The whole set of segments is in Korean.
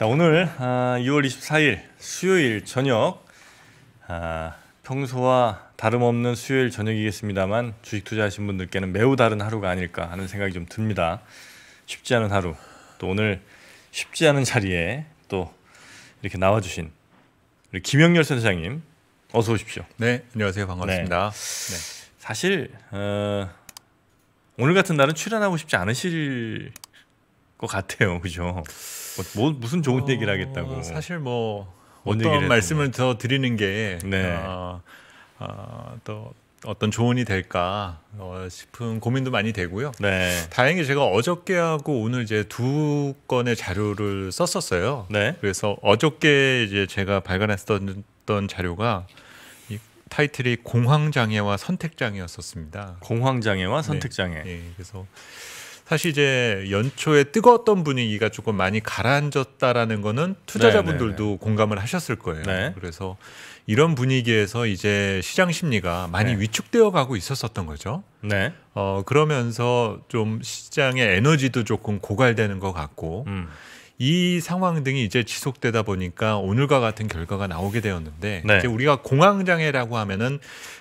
자 오늘 6월 아, 24일 수요일 저녁 아, 평소와 다름없는 수요일 저녁이겠습니다만 주식 투자하신 분들께는 매우 다른 하루가 아닐까 하는 생각이 좀 듭니다. 쉽지 않은 하루 또 오늘 쉽지 않은 자리에 또 이렇게 나와주신 우리 김영렬 선사님 어서 오십시오. 네 안녕하세요 반갑습니다. 네. 네. 사실 어, 오늘 같은 날은 출연하고 싶지 않으실 것 같아요, 그죠? 뭐, 뭐, 무슨 좋은 어, 얘기를 하겠다고. 사실 뭐 어떤 말씀을 더 드리는 게 네. 어, 어, 또 어떤 조언이 될까 어, 싶은 고민도 많이 되고요. 네. 다행히 제가 어저께 하고 오늘 이제 두 건의 자료를 썼었어요. 네. 그래서 어저께 이제 제가 발간했었던 자료가 이 타이틀이 공황장애와 선택장애였었습니다. 공황장애와 네. 선택장애. 네. 네. 그래서 사실 이제 연초에 뜨거웠던 분위기가 조금 많이 가라앉았다라는 거는 투자자분들도 네네. 네, 네. 공감을 하셨을 거예요. 네. 그래서 이런 분위기에서 이제 시장 심리가 많이 네. 위축되어 가고 있었었던 거죠. 네. 어, 그러면서 좀 시장의 에너지도 조금 고갈되는 것 같고 음. 이 상황 등이 이제 지속되다 보니까 오늘과 같은 결과가 나오게 되었는데 네. 이제 우리가 공황 장애라고 하면은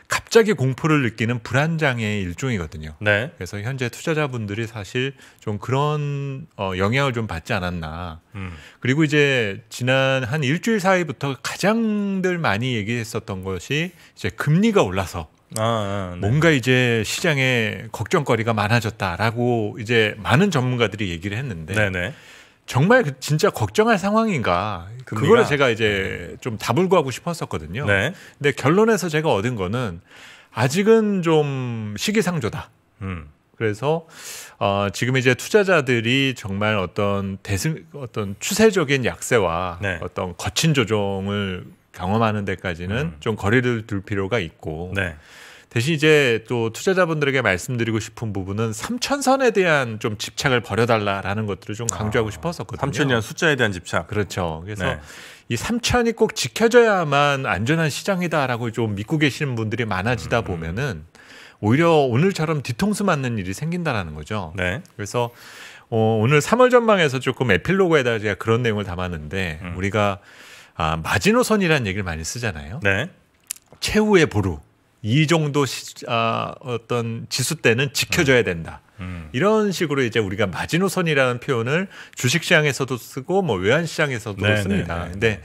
갑자기 공포를 느끼는 불안 장애의 일종이거든요. 네. 그래서 현재 투자자분들이 사실 좀 그런 어, 영향을 좀 받지 않았나. 음. 그리고 이제 지난 한 일주일 사이부터 가장들 많이 얘기했었던 것이 이제 금리가 올라서 아, 아, 네. 뭔가 이제 시장에 걱정거리가 많아졌다라고 이제 많은 전문가들이 얘기를 했는데. 네네. 네. 정말 그 진짜 걱정할 상황인가 그거를 제가 이제 네. 좀 답을 구하고 싶었었거든요. 네. 근데 결론에서 제가 얻은 거는 아직은 좀 시기상조다. 음. 그래서 어, 지금 이제 투자자들이 정말 어떤 대승 어떤 추세적인 약세와 네. 어떤 거친 조정을 경험하는 데까지는 음. 좀 거리를 둘 필요가 있고 네. 대신 이제 또 투자자분들에게 말씀드리고 싶은 부분은 삼천선에 대한 좀 집착을 버려달라라는 것들을 좀 강조하고 아, 싶었었거든요. 삼천이 숫자에 대한 집착. 그렇죠. 그래서 네. 이 삼천이 꼭 지켜져야만 안전한 시장이다라고 좀 믿고 계시는 분들이 많아지다 음. 보면은 오히려 오늘처럼 뒤통수 맞는 일이 생긴다라는 거죠. 네. 그래서 어, 오늘 3월 전망에서 조금 에필로그에다 제가 그런 내용을 담았는데 음. 우리가 아, 마지노선이라는 얘기를 많이 쓰잖아요. 네. 최후의 보루. 이 정도 시, 아, 어떤 지수 때는 지켜줘야 된다. 음. 음. 이런 식으로 이제 우리가 마지노선이라는 표현을 주식시장에서도 쓰고 뭐 외환시장에서도 네, 씁니다. 네, 네 근데 네.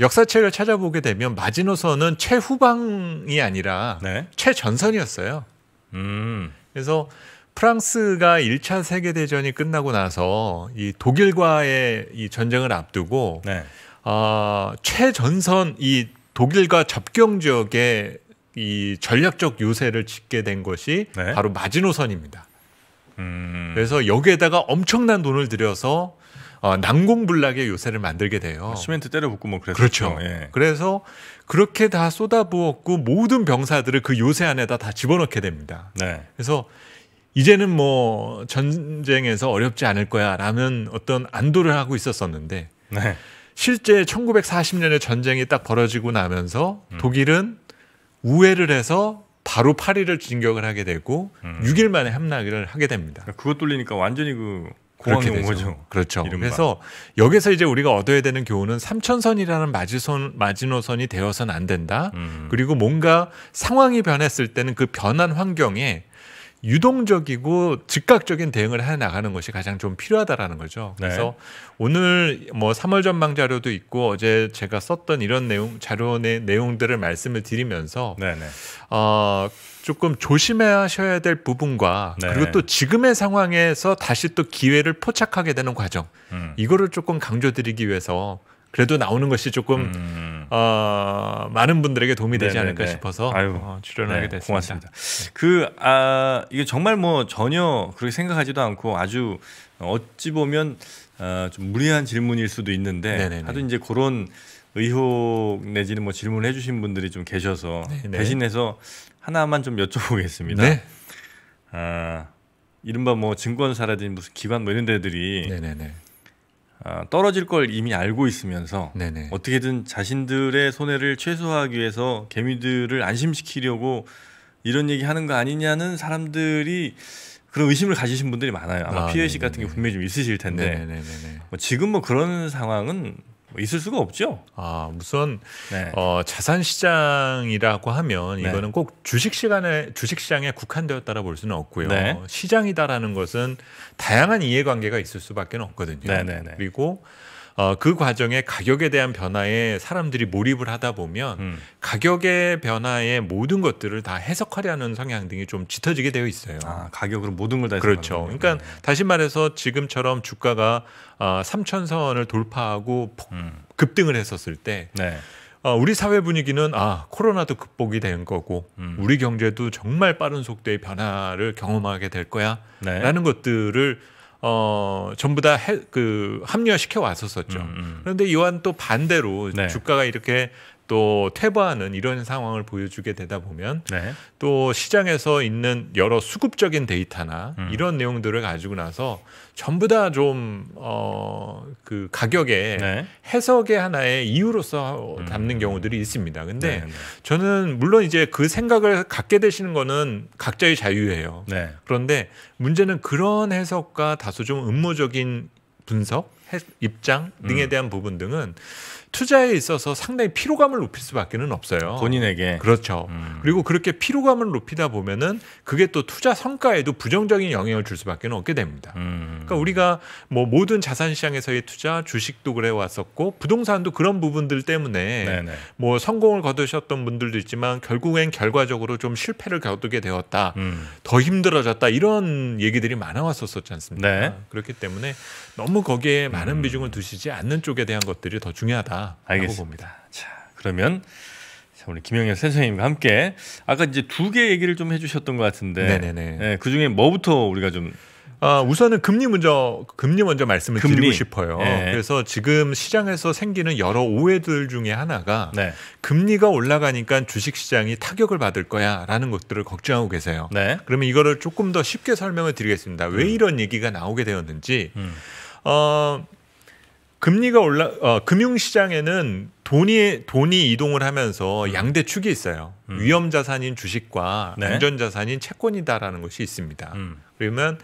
역사책을 찾아보게 되면 마지노선은 최후방이 아니라 네. 최전선이었어요. 음. 그래서 프랑스가 1차 세계 대전이 끝나고 나서 이 독일과의 이 전쟁을 앞두고 네. 어, 최전선 이 독일과 접경 지역에 이 전략적 요새를 짓게 된 것이 네. 바로 마지노선입니다. 음. 그래서 여기에다가 엄청난 돈을 들여서 어, 난공불락의 요새를 만들게 돼요. 아, 시멘트 때려 붓고 뭐 그랬죠. 그렇죠. 예. 그래서 그렇게 다 쏟아부었고 모든 병사들을 그 요새 안에다 다 집어넣게 됩니다. 네. 그래서 이제는 뭐 전쟁에서 어렵지 않을 거야라는 어떤 안도를 하고 있었었는데 네. 실제 1940년에 전쟁이 딱 벌어지고 나면서 음. 독일은 우회를 해서 바로 8리를 진격을 하게 되고 음. 6일 만에 함락을 하게 됩니다. 그러니까 그것 뚫리니까 완전히 그 공항이 온 거죠. 그렇죠. 이른바. 그래서 여기서 이제 우리가 얻어야 되는 교훈은 삼천선이라는 마지선, 마지노선이 되어서는안 된다. 음. 그리고 뭔가 상황이 변했을 때는 그 변한 환경에 유동적이고 즉각적인 대응을 해 나가는 것이 가장 좀 필요하다라는 거죠. 네. 그래서 네. 오늘 뭐 3월 전망 자료도 있고 어제 제가 썼던 이런 내용 자료 의 내용들을 말씀을 드리면서 네, 네. 어 조금 조심하셔야 될 부분과 네. 그리고 또 지금의 상황에서 다시 또 기회를 포착하게 되는 과정 음. 이거를 조금 강조드리기 위해서 그래도 나오는 것이 조금 음. 음. 어, 많은 분들에게 도움이 되지 네네네. 않을까 싶어서 아유, 어, 출연하게 네, 됐습니다. 고맙습니다. 그 아, 이게 정말 뭐 전혀 그렇게 생각하지도 않고 아주 어찌 보면 어, 좀 무리한 질문일 수도 있는데 네네네. 하도 이제 그런 의혹 내지는 뭐 질문을 해주신 분들이 좀 계셔서 네네. 대신해서 하나만 좀 여쭤보겠습니다. 네. 아, 이른바 뭐 증권사라든지 무슨 기관 뭐 이런 데들이 네네네. 아, 떨어질 걸 이미 알고 있으면서 네네. 어떻게든 자신들의 손해를 최소화하기 위해서 개미들을 안심시키려고 이런 얘기 하는 거 아니냐는 사람들이 그런 의심을 가지신 분들이 많아요. 아마 아, 피해식 의 같은 게 분명히 좀 있으실 텐데 뭐 지금 뭐 그런 상황은 뭐 있을 수가 없죠. 아 우선 네. 어, 자산 시장이라고 하면 네. 이거는 꼭 주식 시간에 주식 시장에 국한되었다라 볼 수는 없고요. 네. 시장이다라는 것은 다양한 이해관계가 있을 수밖에 없거든요. 네, 네, 그리고 어, 그 과정에 가격에 대한 변화에 사람들이 몰입을 하다 보면 음. 가격의 변화에 모든 것들을 다 해석하려는 성향 등이 좀 짙어지게 되어 있어요. 아, 가격으로 모든 걸 다 그렇죠. 그러니까 네. 다시 말해서 지금처럼 주가가 어, 3천선을 돌파하고 음. 급등을 했었을 때 네. 어, 우리 사회 분위기는 아 코로나도 극복이 된 거고 음. 우리 경제도 정말 빠른 속도의 변화를 경험하게 될 거야라는 네. 것들을 어, 전부 다그 합리화 시켜 왔었었죠. 음, 음. 그런데 이완 또 반대로 네. 주가가 이렇게 또 퇴보하는 이런 상황을 보여주게 되다 보면 네. 또 시장에서 있는 여러 수급적인 데이터나 음. 이런 내용들을 가지고 나서 전부 다 좀어그 가격에 네. 해석의 하나의 이유로서 음. 담는 음. 경우들이 있습니다. 근데 네, 네, 저는 물론 이제 그 생각을 갖게 되시는 거는 각자의 자유예요. 네. 그런데 문제는 그런 해석과 다소 좀 음모적인 분석, 입장 등에 음. 대한 음. 부분 등은 투자에 있어서 상당히 피로감을 높일 수밖에는 없어요. 본인에게 그렇죠. 음. 그리고 그렇게 피로감을 높이다 보면은 그게 또 투자 성과에도 부정적인 영향을 줄 수밖에 는 없게 됩니다. 음. 그러니까 우리가 뭐 모든 자산 시장에서의 투자, 주식도 그래 왔었고 부동산도 그런 부분들 때문에 네네. 뭐 성공을 거두셨던 분들도 있지만 결국엔 결과적으로 좀 실패를 겪게 되었다, 음. 더 힘들어졌다 이런 얘기들이 많아 왔었었지 않습니까? 네. 그렇기 때문에 너무 거기에 많은 음. 비중을 두시지 않는 쪽에 대한 것들이 더 중요하다고 봅니다. 자, 그러면 우리 김영현 선생님과 함께 아까 이제 두 개 얘기를 좀 해주셨던 것 같은데, 네, 예, 그 중에 뭐부터 우리가 좀 아, 우선은 금리 먼저 금리 먼저 말씀을 금리. 드리고 싶어요. 네. 그래서 지금 시장에서 생기는 여러 오해들 중에 하나가 네. 금리가 올라가니까 주식 시장이 타격을 받을 거야라는 것들을 걱정하고 계세요. 네. 그러면 이거를 조금 더 쉽게 설명을 드리겠습니다. 왜 음. 이런 얘기가 나오게 되었는지. 음. 어, 금리가 올라 어, 금융 시장에는 돈이 돈이 이동을 하면서 음. 양대 축이 있어요. 음. 위험 자산인 주식과 네. 안전 자산인 채권이다라는 것이 있습니다. 음. 그러면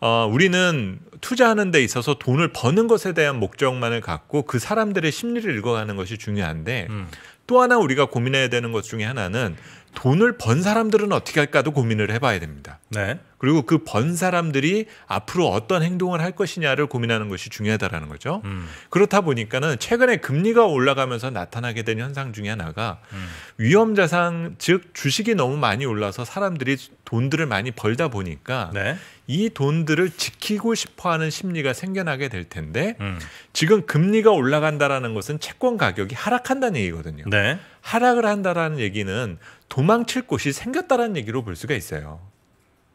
어, 우리는 투자하는 데 있어서 돈을 버는 것에 대한 목적만을 갖고 그 사람들의 심리를 읽어가는 것이 중요한데 음. 또 하나 우리가 고민해야 되는 것 중에 하나는 돈을 번 사람들은 어떻게 할까도 고민을 해봐야 됩니다. 네. 그리고 그 번 사람들이 앞으로 어떤 행동을 할 것이냐를 고민하는 것이 중요하다라는 거죠. 음. 그렇다 보니까는 최근에 금리가 올라가면서 나타나게 된 현상 중에 하나가 음. 위험자산 즉 주식이 너무 많이 올라서 사람들이 돈들을 많이 벌다 보니까 네. 이 돈들을 지키고 싶어하는 심리가 생겨나게 될 텐데 음. 지금 금리가 올라간다라는 것은 채권 가격이 하락한다는 얘기거든요. 네. 하락을 한다라는 얘기는 도망칠 곳이 생겼다라는 얘기로 볼 수가 있어요.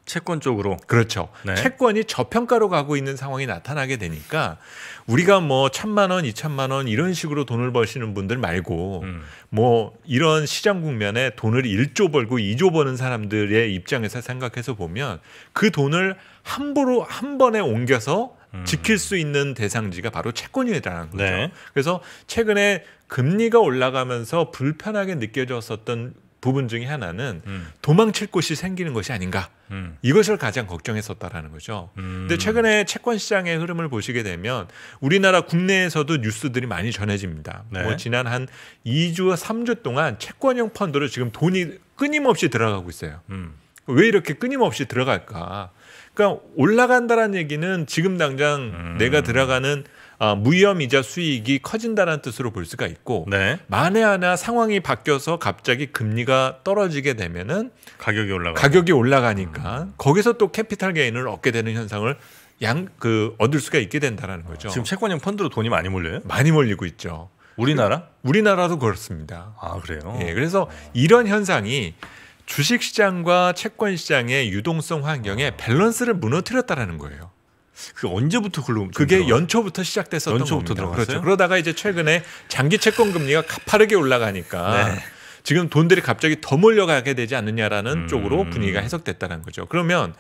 채권 쪽으로 그렇죠. 네. 채권이 저평가로 가고 있는 상황이 나타나게 되니까 우리가 뭐 천만 원, 이천만 원 이런 식으로 돈을 버시는 분들 말고 음. 뭐 이런 시장 국면에 돈을 일조 벌고 이조 버는 사람들의 입장에서 생각해서 보면 그 돈을 함부로 한 번에 옮겨서 음. 지킬 수 있는 대상지가 바로 채권이라는 거죠. 네. 그래서 최근에 금리가 올라가면서 불편하게 느껴졌었던 부분 중에 하나는 음. 도망칠 곳이 생기는 것이 아닌가 음. 이것을 가장 걱정했었다라는 거죠. 음. 근데 최근에 채권 시장의 흐름을 보시게 되면 우리나라 국내에서도 뉴스들이 많이 전해집니다. 네. 뭐 지난 한 2주, 3주 동안 채권형 펀드로 지금 돈이 끊임없이 들어가고 있어요. 음. 왜 이렇게 끊임없이 들어갈까? 그러니까 올라간다라는 얘기는 지금 당장 음. 내가 들어가는 아, 무위험이자 수익이 커진다는 뜻으로 볼 수가 있고 네. 만에 하나 상황이 바뀌어서 갑자기 금리가 떨어지게 되면은 가격이 올라가 가격이 올라가니까 음. 거기서 또 캐피탈 게인을 얻게 되는 현상을 양 그 얻을 수가 있게 된다라는 거죠. 지금 채권형 펀드로 돈이 많이 몰려요? 많이 몰리고 있죠. 우리나라? 우리나라도 그렇습니다. 아 그래요? 예, 그래서 이런 현상이 주식 시장과 채권 시장의 유동성 환경에 밸런스를 무너뜨렸다라는 거예요. 그게 언제부터 글로 그게 연초부터 시작됐었던 연초부터 겁니다. 들어갔어요? 그렇죠. 그러다가 이제 최근에 장기 채권 금리가 가파르게 올라가니까 네. 지금 돈들이 갑자기 더 몰려가게 되지 않느냐라는 음. 쪽으로 분위기가 해석됐다는 거죠. 그러면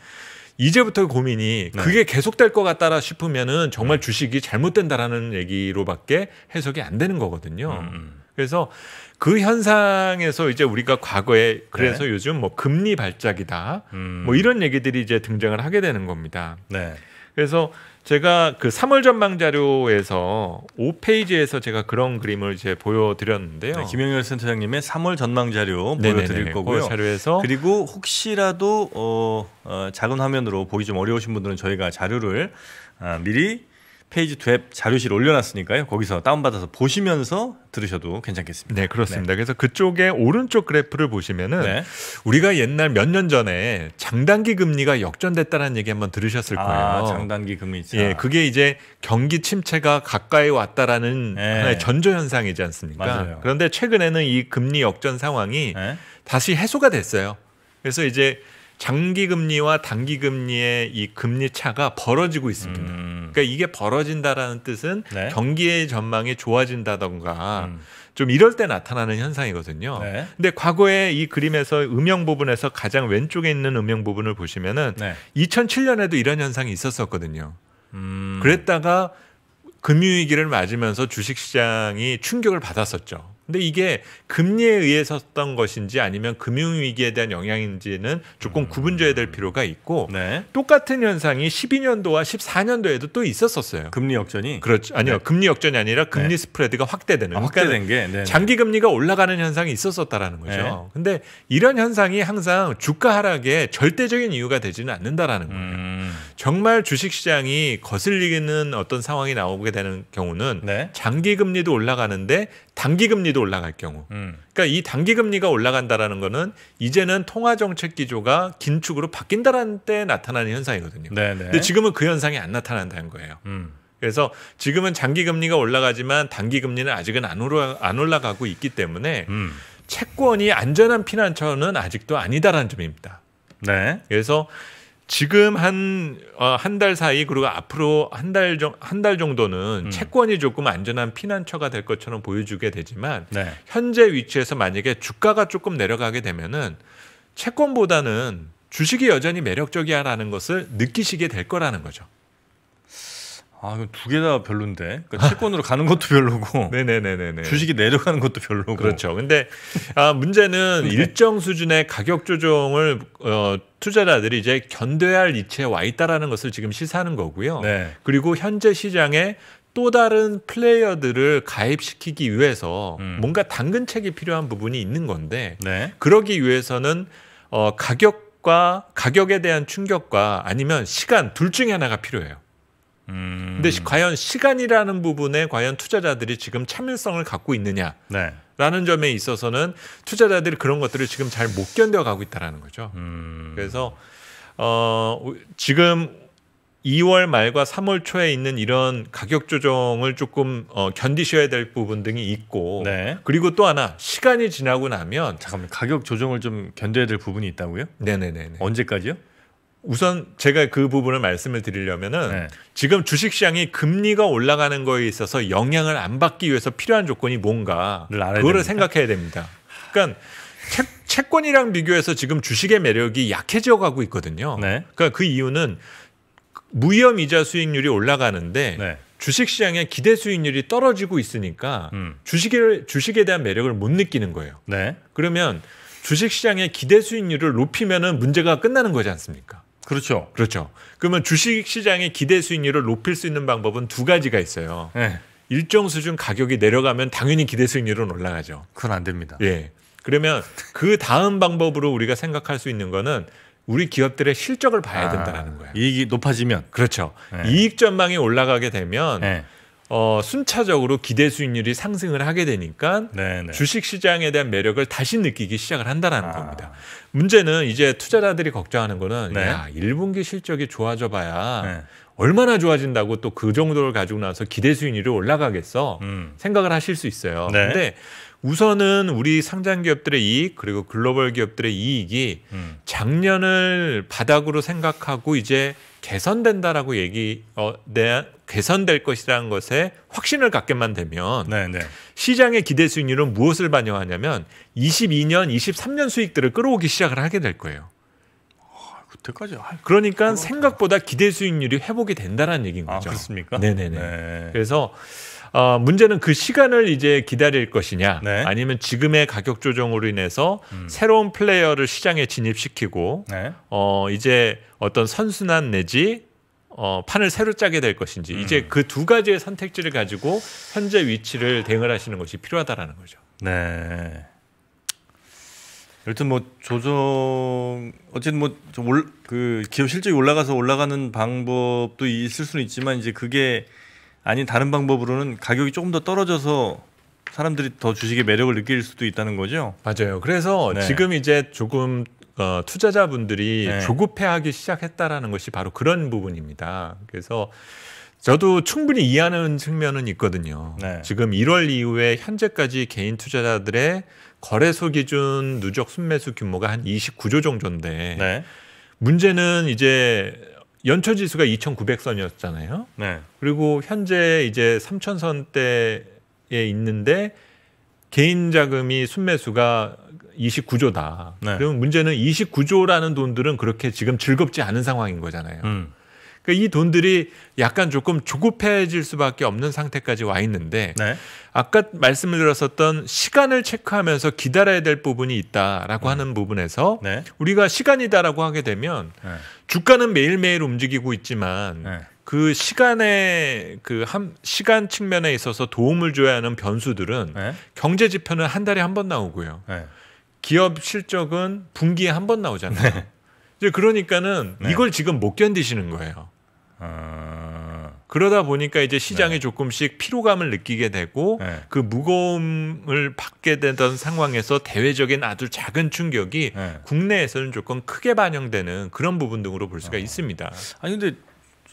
이제부터 그 고민이 네. 그게 계속될 것 같다라 싶으면은 정말 주식이 잘못된다라는 얘기로밖에 해석이 안 되는 거거든요. 음. 음. 그래서 그 현상에서 이제 우리가 과거에 네. 그래서 네. 요즘 뭐 금리 발작이다 뭐 음. 뭐 이런 얘기들이 이제 등장을 하게 되는 겁니다. 네. 그래서 제가 그 3월 전망 자료에서 5페이지에서 제가 그런 그림을 이제 보여드렸는데요. 네, 김영열 센터장님의 3월 전망 자료 네네네, 보여드릴 그 거고요. 그 자료에서 그리고 혹시라도 어, 어, 작은 화면으로 보기 좀 어려우신 분들은 저희가 자료를 아, 미리 페이지 웹 자료실 올려놨으니까요. 거기서 다운받아서 보시면서 들으셔도 괜찮겠습니다. 네, 그렇습니다. 네. 그래서 그쪽에 오른쪽 그래프를 보시면은 네. 우리가 옛날 몇 년 전에 장단기 금리가 역전됐다는 얘기 한번 들으셨을 아, 거예요. 아, 장단기 금리. 예, 그게 이제 경기 침체가 가까이 왔다라는 네. 하나의 전조 현상이지 않습니까? 맞아요. 그런데 최근에는 이 금리 역전 상황이 네. 다시 해소가 됐어요. 그래서 이제 장기 금리와 단기 금리의 이 금리 차가 벌어지고 있습니다. 음. 그러니까 이게 벌어진다라는 뜻은 네. 경기의 전망이 좋아진다던가 음. 좀 이럴 때 나타나는 현상이거든요. 네. 근데 과거에 이 그림에서 음영 부분에서 가장 왼쪽에 있는 음영 부분을 보시면은 네. 2007년에도 이런 현상이 있었었거든요. 음. 그랬다가 금융위기를 맞으면서 주식시장이 충격을 받았었죠. 근데 이게 금리에 의해서 썼던 것인지 아니면 금융 위기에 대한 영향인지는 조금 음. 구분져야 될 필요가 있고 네. 똑같은 현상이 12년도와 14년도에도 또 있었었어요. 금리 역전이 그렇죠. 아니요, 네. 금리 역전이 아니라 금리 네. 스프레드가 확대되는. 아, 그러니까 확대된 그러니까 게 네, 네. 장기 금리가 올라가는 현상이 있었었다라는 거죠. 네. 근데 이런 현상이 항상 주가 하락에 절대적인 이유가 되지는 않는다라는 거예요. 음. 정말 주식 시장이 거슬리는 어떤 상황이 나오게 되는 경우는 장기 금리도 올라가는데 단기 금리 금리도 올라갈 경우. 음. 그러니까 이 단기 금리가 올라간다라는 거는 이제는 통화 정책 기조가 긴축으로 바뀐다라는 때 나타나는 현상이거든요. 네네. 네. 근데 지금은 그 현상이 안 나타난다는 거예요. 음. 그래서 지금은 장기 금리가 올라가지만 단기 금리는 아직은 안 올라 안 올라가고 있기 때문에 음. 채권이 안전한 피난처는 아직도 아니다라는 점입니다. 네. 그래서 지금 한한달 어, 사이 그리고 앞으로 한 달정한달 정도는 음. 채권이 조금 안전한 피난처가 될 것처럼 보여주게 되지만 네. 현재 위치에서 만약에 주가가 조금 내려가게 되면은 채권보다는 주식이 여전히 매력적이야라는 것을 느끼시게 될 거라는 거죠. 아, 그거두개 다 별론데. 그러니까 채권으로 가는 것도 별로고. 네네네네. 주식이 내려가는 것도 별로고. 그렇죠. 근데 아, 문제는 네. 일정 수준의 가격 조정을 어, 투자자들이 이제 견뎌야 할 이치에 와 있다라는 것을 지금 시사하는 거고요. 네. 그리고 현재 시장에 또 다른 플레이어들을 가입시키기 위해서 음. 뭔가 당근책이 필요한 부분이 있는 건데 네. 그러기 위해서는 어, 가격과 가격에 대한 충격과 아니면 시간 둘 중에 하나가 필요해요. 음. 근데 과연 시간이라는 부분에 과연 투자자들이 지금 참을성을 갖고 있느냐? 네. 라는 점에 있어서는 투자자들이 그런 것들을 지금 잘 못 견뎌가고 있다라는 거죠. 음. 그래서 어 지금 2월 말과 3월 초에 있는 이런 가격 조정을 조금 어, 견디셔야 될 부분 등이 있고 네. 그리고 또 하나 시간이 지나고 나면 잠깐만 가격 조정을 좀 견뎌야 될 부분이 있다고요? 네네네. 언제까지요? 우선 제가 그 부분을 말씀을 드리려면은 네. 지금 주식시장이 금리가 올라가는 거에 있어서 영향을 안 받기 위해서 필요한 조건이 뭔가 그거를 됩니까? 생각해야 됩니다. 그러니까 채, 권이랑 비교해서 지금 주식의 매력이 약해져 가고 있거든요. 네. 그러니까 그 이유는 무위험 이자 수익률이 올라가는데 네. 주식시장의 기대 수익률이 떨어지고 있으니까 음. 주식을 주식에 대한 매력을 못 느끼는 거예요. 네. 그러면 주식시장의 기대 수익률을 높이면은 문제가 끝나는 거지 않습니까? 그렇죠. 그렇죠. 그러면 주식 시장의 기대 수익률을 높일 수 있는 방법은 두 가지가 있어요. 네. 일정 수준 가격이 내려가면 당연히 기대 수익률은 올라가죠. 그건 안 됩니다. 예. 그러면 그 다음 방법으로 우리가 생각할 수 있는 거는 우리 기업들의 실적을 봐야 아, 된다는 거예요. 이익이 높아지면 그렇죠. 네. 이익 전망이 올라가게 되면 네. 어, 순차적으로 기대 수익률이 상승을 하게 되니까 네네. 네. 주식 시장에 대한 매력을 다시 느끼기 시작을 한다라는 아. 겁니다. 문제는 이제 투자자들이 걱정하는 거는 네. 야, 1분기 실적이 좋아져 봐야 네. 얼마나 좋아진다고 또 그 정도를 가지고 나서 기대 수익률이 올라가겠어 음. 생각을 하실 수 있어요. 네. 근데 우선은 우리 상장 기업들의 이익 그리고 글로벌 기업들의 이익이 음. 작년을 바닥으로 생각하고 이제 개선된다라고 얘기 어 네, 개선될 것이라는 것에 확신을 갖게만 되면 네네. 네. 시장의 기대 수익률은 무엇을 반영하냐면 22년, 23년 수익들을 끌어오기 시작을 하게 될 거예요. 아, 그때까지 그러니까 생각보다 기대 수익률이 회복이 된다라는 얘기인 아, 거죠. 아, 그렇습니까? 네네네. 네. 그래서 어, 문제는 그 시간을 이제 기다릴 것이냐 네. 아니면 지금의 가격 조정으로 인해서 음. 새로운 플레이어를 시장에 진입시키고 네. 어, 이제 어떤 선순환 내지 어, 판을 새로 짜게 될 것인지 음. 이제 그 그두 가지의 선택지를 가지고 현재 위치를 대응을 하시는 것이 필요하다라는 거죠. 네. 여튼 뭐 조정 어쨌든 뭐 그 기업 실적이 올라가서 올라가는 방법도 있을 수는 있지만 이제 그게 아니 다른 방법으로는 가격이 조금 더 떨어져서 사람들이 더 주식의 매력을 느낄 수도 있다는 거죠. 맞아요. 그래서 네. 지금 이제 조금 어, 투자자분들이 네. 조급해하기 시작했다라는 것이 바로 그런 부분입니다. 그래서 저도 충분히 이해하는 측면은 있거든요. 네. 지금 1월 이후에 현재까지 개인 투자자들의 거래소 기준 누적 순매수 규모가 한 29조 정도인데 네. 문제는 이제 연초 지수가 2,900선이었잖아요. 네. 그리고 현재 이제 3,000선대에 있는데 개인 자금이 순매수가 29조다. 네. 그면 문제는 29조라는 돈들은 그렇게 지금 즐겁지 않은 상황인 거잖아요. 음. 그러니까 이 돈들이 약간 조금 조급해질 수밖에 없는 상태까지 와 있는데 네. 아까 말씀을 들었었던 시간을 체크하면서 기다려야 될 부분이 있다라고 음. 하는 부분에서 네. 우리가 시간이다라고 하게 되면 네. 주가는 매일매일 움직이고 있지만 네. 그시간에그 한 시간 측면에 있어서 도움을 줘야 하는 변수들은 네. 경제 지표는 한 달에 한 번 나오고요. 네. 기업 실적은 분기에 한 번 나오잖아요. 이제 그러니까는 이걸 지금 못 견디시는 거예요. 아. 그러다 보니까 이제 시장이 네. 조금씩 피로감을 느끼게 되고 네. 그 무거움을 받게 되던 상황에서 대외적인 아주 작은 충격이 네. 국내에서는 조금 크게 반영되는 그런 부분 등으로 볼 수가 아... 있습니다. 아니 근데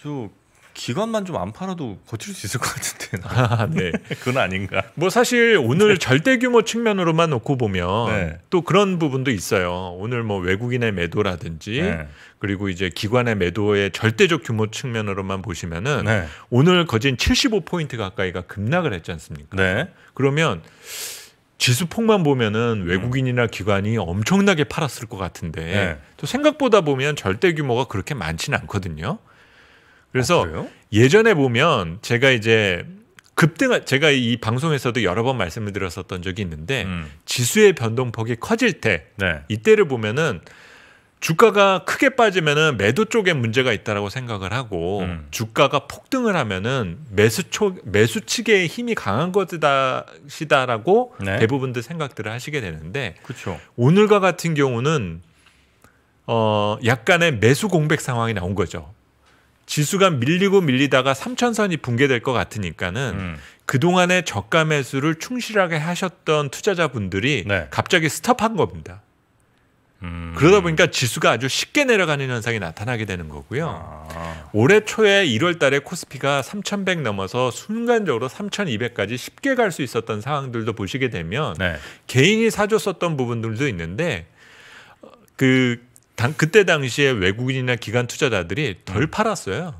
저 기관만좀안 팔아도 버틸 수 있을 것 같은데. 아, 네. 그건 아닌가. 뭐 사실 오늘 네. 절대 규모 측면으로만 놓고 보면 네. 또 그런 부분도 있어요. 오늘 뭐 외국인의 매도라든지 네. 그리고 이제 기관의 매도의 절대적 규모 측면으로만 보시면은 네. 오늘 거진 75포인트 가까이가 급락을 했지 않습니까? 네. 그러면 지수 폭만 보면은 음. 외국인이나 기관이 엄청나게 팔았을 것 같은데 네. 또 생각보다 보면 절대 규모가 그렇게 많지는 않거든요. 그래서 아, 예전에 보면 제가 이제 급등한 제가 이 방송에서도 여러 번 말씀을 드렸었던 적이 있는데 음. 지수의 변동폭이 커질 때 네. 이때를 보면은 주가가 크게 빠지면은 매도 쪽에 문제가 있다라고 생각을 하고 음. 주가가 폭등을 하면은 매수 초 매수 측의 힘이 강한 것이다시다라고 네. 대부분들 생각들을 하시게 되는데 그쵸. 오늘과 같은 경우는 어 약간의 매수 공백 상황이 나온 거죠. 지수가 밀리고 밀리다가 3천선이 붕괴될 것 같으니까는 음. 그동안의 저가 매수를 충실하게 하셨던 투자자분들이 네. 갑자기 스톱한 겁니다. 음. 그러다 보니까 지수가 아주 쉽게 내려가는 현상이 나타나게 되는 거고요. 아. 올해 초에 1월 달에 코스피가 3,100 넘어서 순간적으로 3,200까지 쉽게 갈 수 있었던 상황들도 보시게 되면 네. 개인이 사줬었던 부분들도 있는데 어, 그 당, 그때 당시에 외국인이나 기관 투자자들이 덜 음. 팔았어요.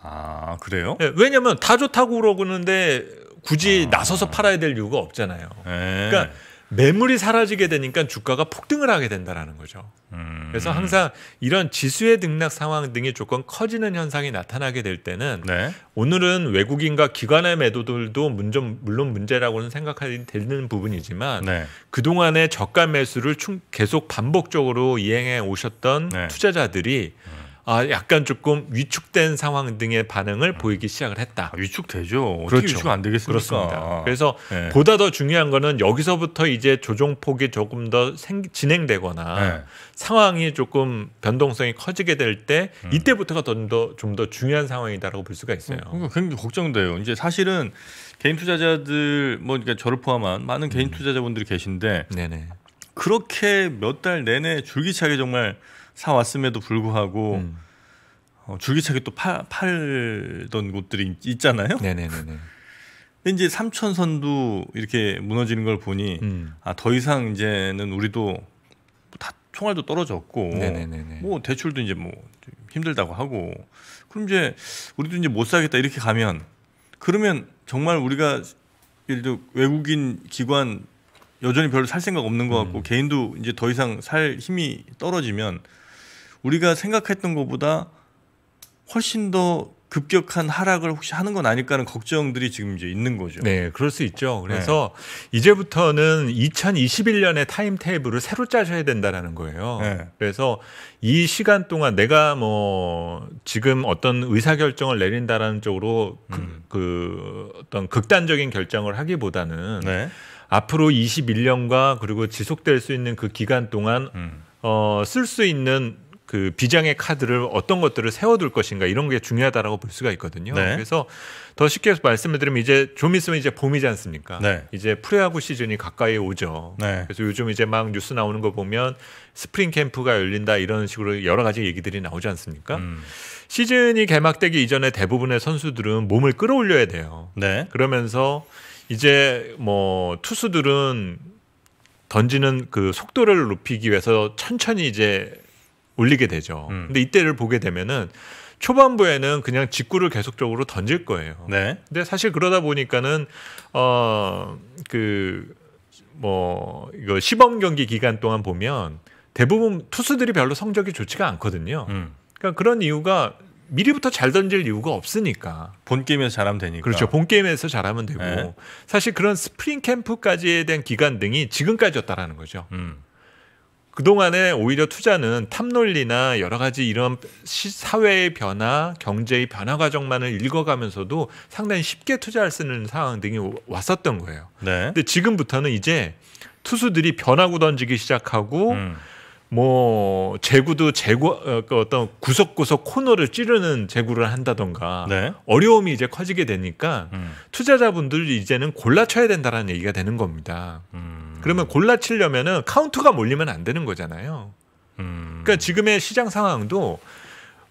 아 그래요? 네, 예, 왜냐하면 다 좋다고 그러는데 굳이 아. 나서서 팔아야 될 이유가 없잖아요. 에 예. 그러니까 매물이 사라지게 되니까 주가가 폭등을 하게 된다라는 거죠. 음. 그래서 항상 이런 지수의 등락 상황 등이 조금 커지는 현상이 나타나게 될 때는 네. 오늘은 외국인과 기관의 매도들도 문제 물론 문제라고는 생각이 되는 부분이지만 네. 그동안의 저가 매수를 계속 반복적으로 이행해 오셨던 네. 투자자들이 음. 아, 약간 조금 위축된 상황 등의 반응을 보이기 시작을 했다. 아, 위축되죠. 그렇죠. 위축 안 되겠습니까? 그렇습니다. 아. 그래서 네. 보다 더 중요한 거는 여기서부터 이제 조종폭이 조금 더 생, 진행되거나 네. 상황이 조금 변동성이 커지게 될때 음. 이때부터가 좀더 좀 더 중요한 상황이다라고 볼 수가 있어요. 그러니까 굉장히 걱정돼요. 이제 사실은 개인 투자자들 뭐 그러니까 저를 포함한 많은 개인 음. 투자자분들이 계신데 네네. 그렇게 몇 달 내내 줄기차게 정말 사 왔음에도 불구하고 음. 어, 줄기차게 또 파, 팔던 곳들이 있잖아요. 네네네. 근데 이제 삼천선도 이렇게 무너지는 걸 보니 음. 아더 이상 이제는 우리도 뭐 다 총알도 떨어졌고 네네네네. 뭐 대출도 이제 뭐 힘들다고 하고 그럼 이제 우리도 이제 못 사겠다 이렇게 가면 그러면 정말 우리가 예를 들어 외국인 기관 여전히 별로 살 생각 없는 것 같고 음. 개인도 이제 더 이상 살 힘이 떨어지면 우리가 생각했던 것보다 훨씬 더 급격한 하락을 혹시 하는 건 아닐까는 걱정들이 지금 이제 있는 거죠. 네, 그럴 수 있죠. 그래서 네. 이제부터는 2021년의 타임 테이블을 새로 짜셔야 된다라는 거예요. 네. 그래서 이 시간 동안 내가 뭐 지금 어떤 의사 결정을 내린다라는 쪽으로 그, 음. 그 어떤 극단적인 결정을 하기보다는 네. 앞으로 21년과 그리고 지속될 수 있는 그 기간 동안 음. 어, 쓸 수 있는 그 비장의 카드를 어떤 것들을 세워둘 것인가 이런 게 중요하다라고 볼 수가 있거든요. 네. 그래서 더 쉽게 말씀드리면 이제 좀 있으면 이제 봄이지 않습니까? 네. 이제 프레야구 시즌이 가까이 오죠. 네. 그래서 요즘 이제 막 뉴스 나오는 거 보면 스프링 캠프가 열린다 이런 식으로 여러 가지 얘기들이 나오지 않습니까? 음. 시즌이 개막되기 이전에 대부분의 선수들은 몸을 끌어올려야 돼요. 네. 그러면서 이제 뭐 투수들은 던지는 그 속도를 높이기 위해서 천천히 이제 올리게 되죠. 음. 근데 이때를 보게 되면은 초반부에는 그냥 직구를 계속적으로 던질 거예요. 네. 근데 사실 그러다 보니까는 어 그 뭐 이거 시범 경기 기간 동안 보면 대부분 투수들이 별로 성적이 좋지가 않거든요. 음. 그러니까 그런 이유가 미리부터 잘 던질 이유가 없으니까 본 게임에서 잘하면 되니까 그렇죠 본 게임에서 잘하면 되고 네. 사실 그런 스프링 캠프까지에 대한 기간 등이 지금까지였다라는 거죠. 음. 그동안에 오히려 투자는 탐논리나 여러 가지 이런 시, 사회의 변화, 경제의 변화 과정만을 읽어가면서도 상당히 쉽게 투자할 수 있는 상황 등이 왔었던 거예요. 네. 근데 지금부터는 이제 투수들이 변화구 던지기 시작하고 음. 뭐 재구도 재구 어, 그 어떤 구석구석 코너를 찌르는 재구를 한다던가 네. 어려움이 이제 커지게 되니까 음. 투자자분들 이제는 골라쳐야 된다라는 얘기가 되는 겁니다. 음. 그러면 골라치려면은 카운트가 몰리면 안 되는 거잖아요. 음. 그러니까 지금의 시장 상황도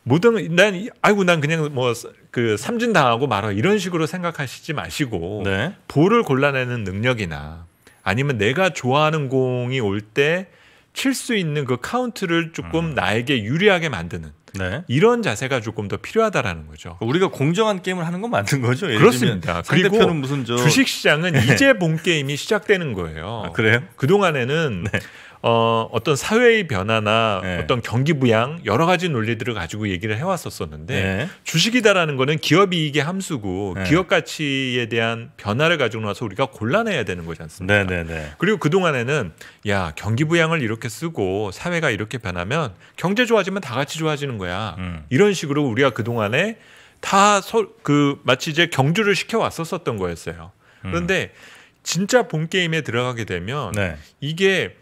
모든 난 아이고 난 그냥 뭐 그 삼진 당하고 말아 이런 식으로 생각하시지 마시고 네. 볼을 골라내는 능력이나 아니면 내가 좋아하는 공이 올때 칠수 있는 그 카운트를 조금 음. 나에게 유리하게 만드는 네. 이런 자세가 조금 더 필요하다라는 거죠. 그러니까 우리가 공정한 게임을 하는 건 맞는 거죠. 그렇습니다. 그리고 무슨 저... 주식시장은 네. 이제 본 게임이 시작되는 거예요. 아, 그래요? 그 동안에는 네. 어, 어떤 사회의 변화나 네. 어떤 경기 부양 여러 가지 논리들을 가지고 얘기를 해왔었었는데 네. 주식이다라는 거는 기업 이익의 함수고 네. 기업 가치에 대한 변화를 가지고 나서 우리가 골라내야 되는 거지 않습니까? 네, 네, 네. 그리고 그 동안에는 야 경기 부양을 이렇게 쓰고 사회가 이렇게 변하면 경제 좋아지면 다 같이 좋아지는 거야 음. 이런 식으로 우리가 그 동안에 다 소, 그 마치 이제 경주를 시켜 왔었었던 거였어요. 음. 그런데 음. 진짜 본 게임에 들어가게 되면 이게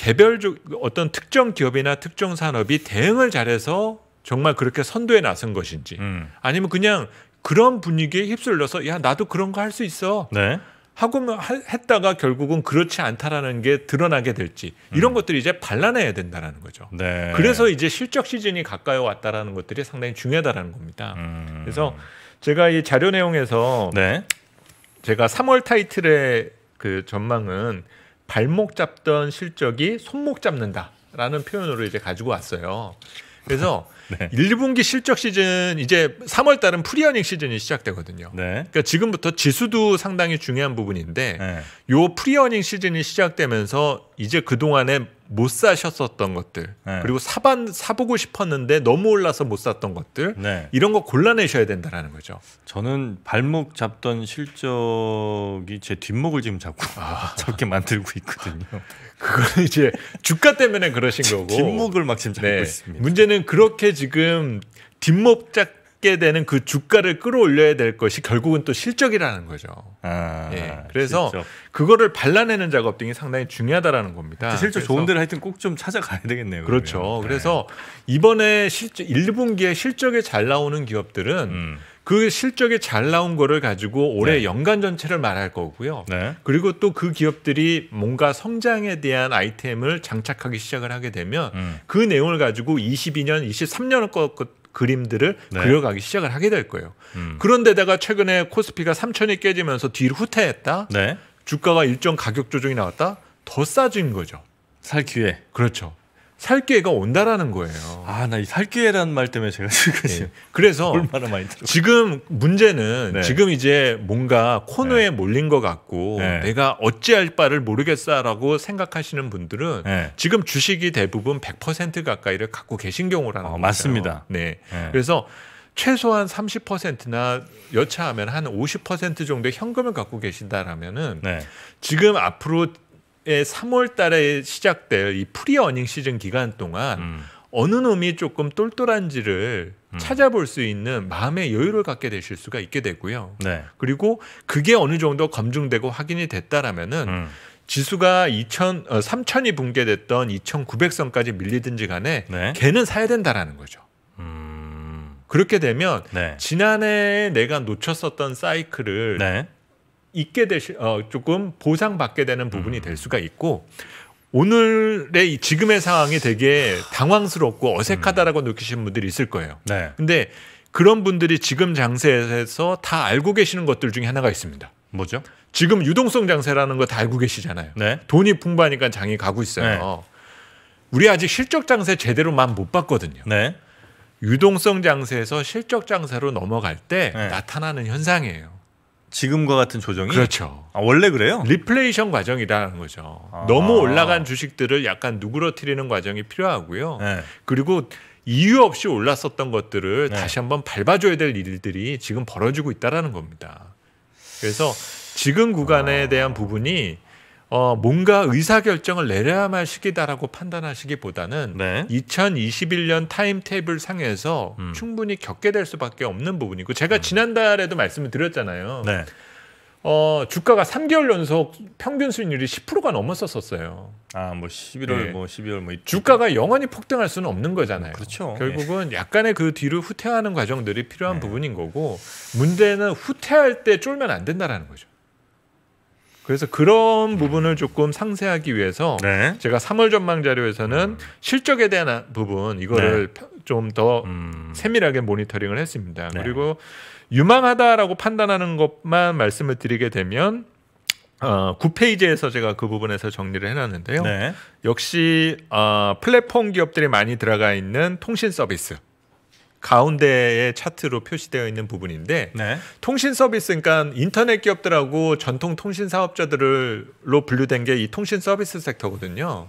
개별적 어떤 특정 기업이나 특정 산업이 대응을 잘해서 정말 그렇게 선도에 나선 것인지 음. 아니면 그냥 그런 분위기에 휩쓸려서 야 나도 그런 거 할 수 있어 네. 하고 뭐 했다가 결국은 그렇지 않다라는 게 드러나게 될지 이런 음. 것들이 이제 발라내야 된다라는 거죠. 네. 그래서 이제 실적 시즌이 가까이 왔다라는 것들이 상당히 중요하다라는 겁니다. 음. 그래서 제가 이 자료 내용에서 네. 제가 3월 타이틀의 그 전망은 발목 잡던 실적이 손목 잡는다라는 표현으로 이제 가지고 왔어요. 그래서 네. 1분기 실적 시즌 이제 3월 달은 프리어닝 시즌이 시작되거든요. 네. 그러니까 지금부터 지수도 상당히 중요한 부분인데 네. 요 프리어닝 시즌이 시작되면서 이제 그동안에 못 사셨었던 것들 네. 그리고 사반 사보고 싶었는데 너무 올라서 못 샀던 것들 네. 이런 거 골라내셔야 된다라는 거죠. 저는 발목 잡던 실적이 제 뒷목을 지금 잡고 아. 잡게 만들고 있거든요. 그거는 이제 주가 때문에 그러신 거고 뒷목을 막 지금 잡고 네. 있습니다. 문제는 그렇게 지금 뒷목 잡게 되는 그 주가를 끌어올려야 될 것이 결국은 또 실적이라는 거죠. 아, 예. 그래서 실적. 그거를 발라내는 작업 등이 상당히 중요하다라는 겁니다. 실적 좋은 데를 하여튼 꼭 좀 찾아가야 되겠네요. 그렇죠. 그러면. 그렇죠 그래서 이번에 실적 1분기에 실적이 잘 나오는 기업들은 음. 그 실적이 잘 나온 거를 가지고 올해 네. 연간 전체를 말할 거고요. 네. 그리고 또 그 기업들이 뭔가 성장에 대한 아이템을 장착하기 시작을 하게 되면 음. 그 내용을 가지고 22년, 23년 거 그림들을 네. 그려가기 시작을 하게 될 거예요. 음. 그런데다가 최근에 코스피가 3천이 깨지면서 뒤로 후퇴했다. 네. 주가가 일정 가격 조정이 나왔다. 더 싸진 거죠. 살 기회. 그렇죠. 살 기회가 온다라는 거예요. 아, 나 이살 기회라는 말 때문에 제가 지금 네. 그래서 얼마나 많이 들어. 지금 문제는 네. 지금 이제 뭔가 코너에 네. 몰린 것 같고 네. 내가 어찌할 바를 모르겠어라고 생각하시는 분들은 네. 지금 주식이 대부분 100% 가까이를 갖고 계신 경우라는 어, 거예요. 맞습니다. 네. 네. 그래서 최소한 30%나 여차하면 한 50% 정도의 현금을 갖고 계신다라면은 지금 앞으로 3월 예, 달에 시작될 이 프리어닝 시즌 기간 동안 음. 어느 놈이 조금 똘똘한지를 음. 찾아볼 수 있는 마음의 여유를 갖게 되실 수가 있게 되고요. 네. 그리고 그게 어느 정도 검증되고 확인이 됐다라면은 음. 지수가 2천 어, 3천이 붕괴됐던 2,900선까지 밀리든지 간에 네. 걔는 사야 된다라는 거죠. 음. 그렇게 되면 네. 지난해 내가 놓쳤었던 사이클을 네. 있게 되시 어, 조금 보상받게 되는 부분이 될 음. 수가 있고 오늘의 지금의 상황이 되게 당황스럽고 어색하다라고 음. 느끼시는 분들이 있을 거예요. 네. 근데 그런 분들이 지금 장세에서 다 알고 계시는 것들 중에 하나가 있습니다. 뭐죠? 지금 유동성 장세라는 거 다 알고 계시잖아요. 네. 돈이 풍부하니까 장이 가고 있어요. 네. 우리 아직 실적 장세 제대로만 못 봤거든요. 네. 유동성 장세에서 실적 장세로 넘어갈 때 네. 나타나는 현상이에요. 지금과 같은 조정이 그렇죠. 아, 원래 그래요? 리플레이션 과정이라는 거죠. 아. 너무 올라간 주식들을 약간 누그러뜨리는 과정이 필요하고요. 네. 그리고 이유 없이 올랐었던 것들을 네. 다시 한번 밟아줘야 될 일들이 지금 벌어지고 있다라는 겁니다. 그래서 지금 구간에 아. 대한 부분이 어, 뭔가 의사결정을 내려야만 시기다라고 판단하시기보다는 네. 2021년 타임테이블 상에서 음. 충분히 겪게 될 수밖에 없는 부분이고 제가 음. 지난달에도 말씀을 드렸잖아요. 네. 어, 주가가 3개월 연속 평균 수익률이 10%가 넘었었었어요. 아, 뭐 11월 네. 예. 뭐 12월 뭐 주가가 영원히 폭등할 수는 없는 거잖아요. 그렇죠. 결국은 네. 약간의 그뒤로 후퇴하는 과정들이 필요한 네. 부분인 거고 문제는 후퇴할 때 쫄면 안 된다라는 거죠. 그래서 그런 부분을 조금 상세하기 위해서 네. 제가 3월 전망 자료에서는 음. 실적에 대한 아, 부분 이거를 네. 좀더 음. 세밀하게 모니터링을 했습니다. 네. 그리고 유망하다라고 판단하는 것만 말씀을 드리게 되면 어, 9페이지에서 제가 그 부분에서 정리를 해놨는데요. 네. 역시 어, 플랫폼 기업들이 많이 들어가 있는 통신 서비스. 가운데에 차트로 표시되어 있는 부분인데 네. 통신 서비스 그러니까 인터넷 기업들하고 전통 통신 사업자들로 분류된 게 이 통신 서비스 섹터거든요.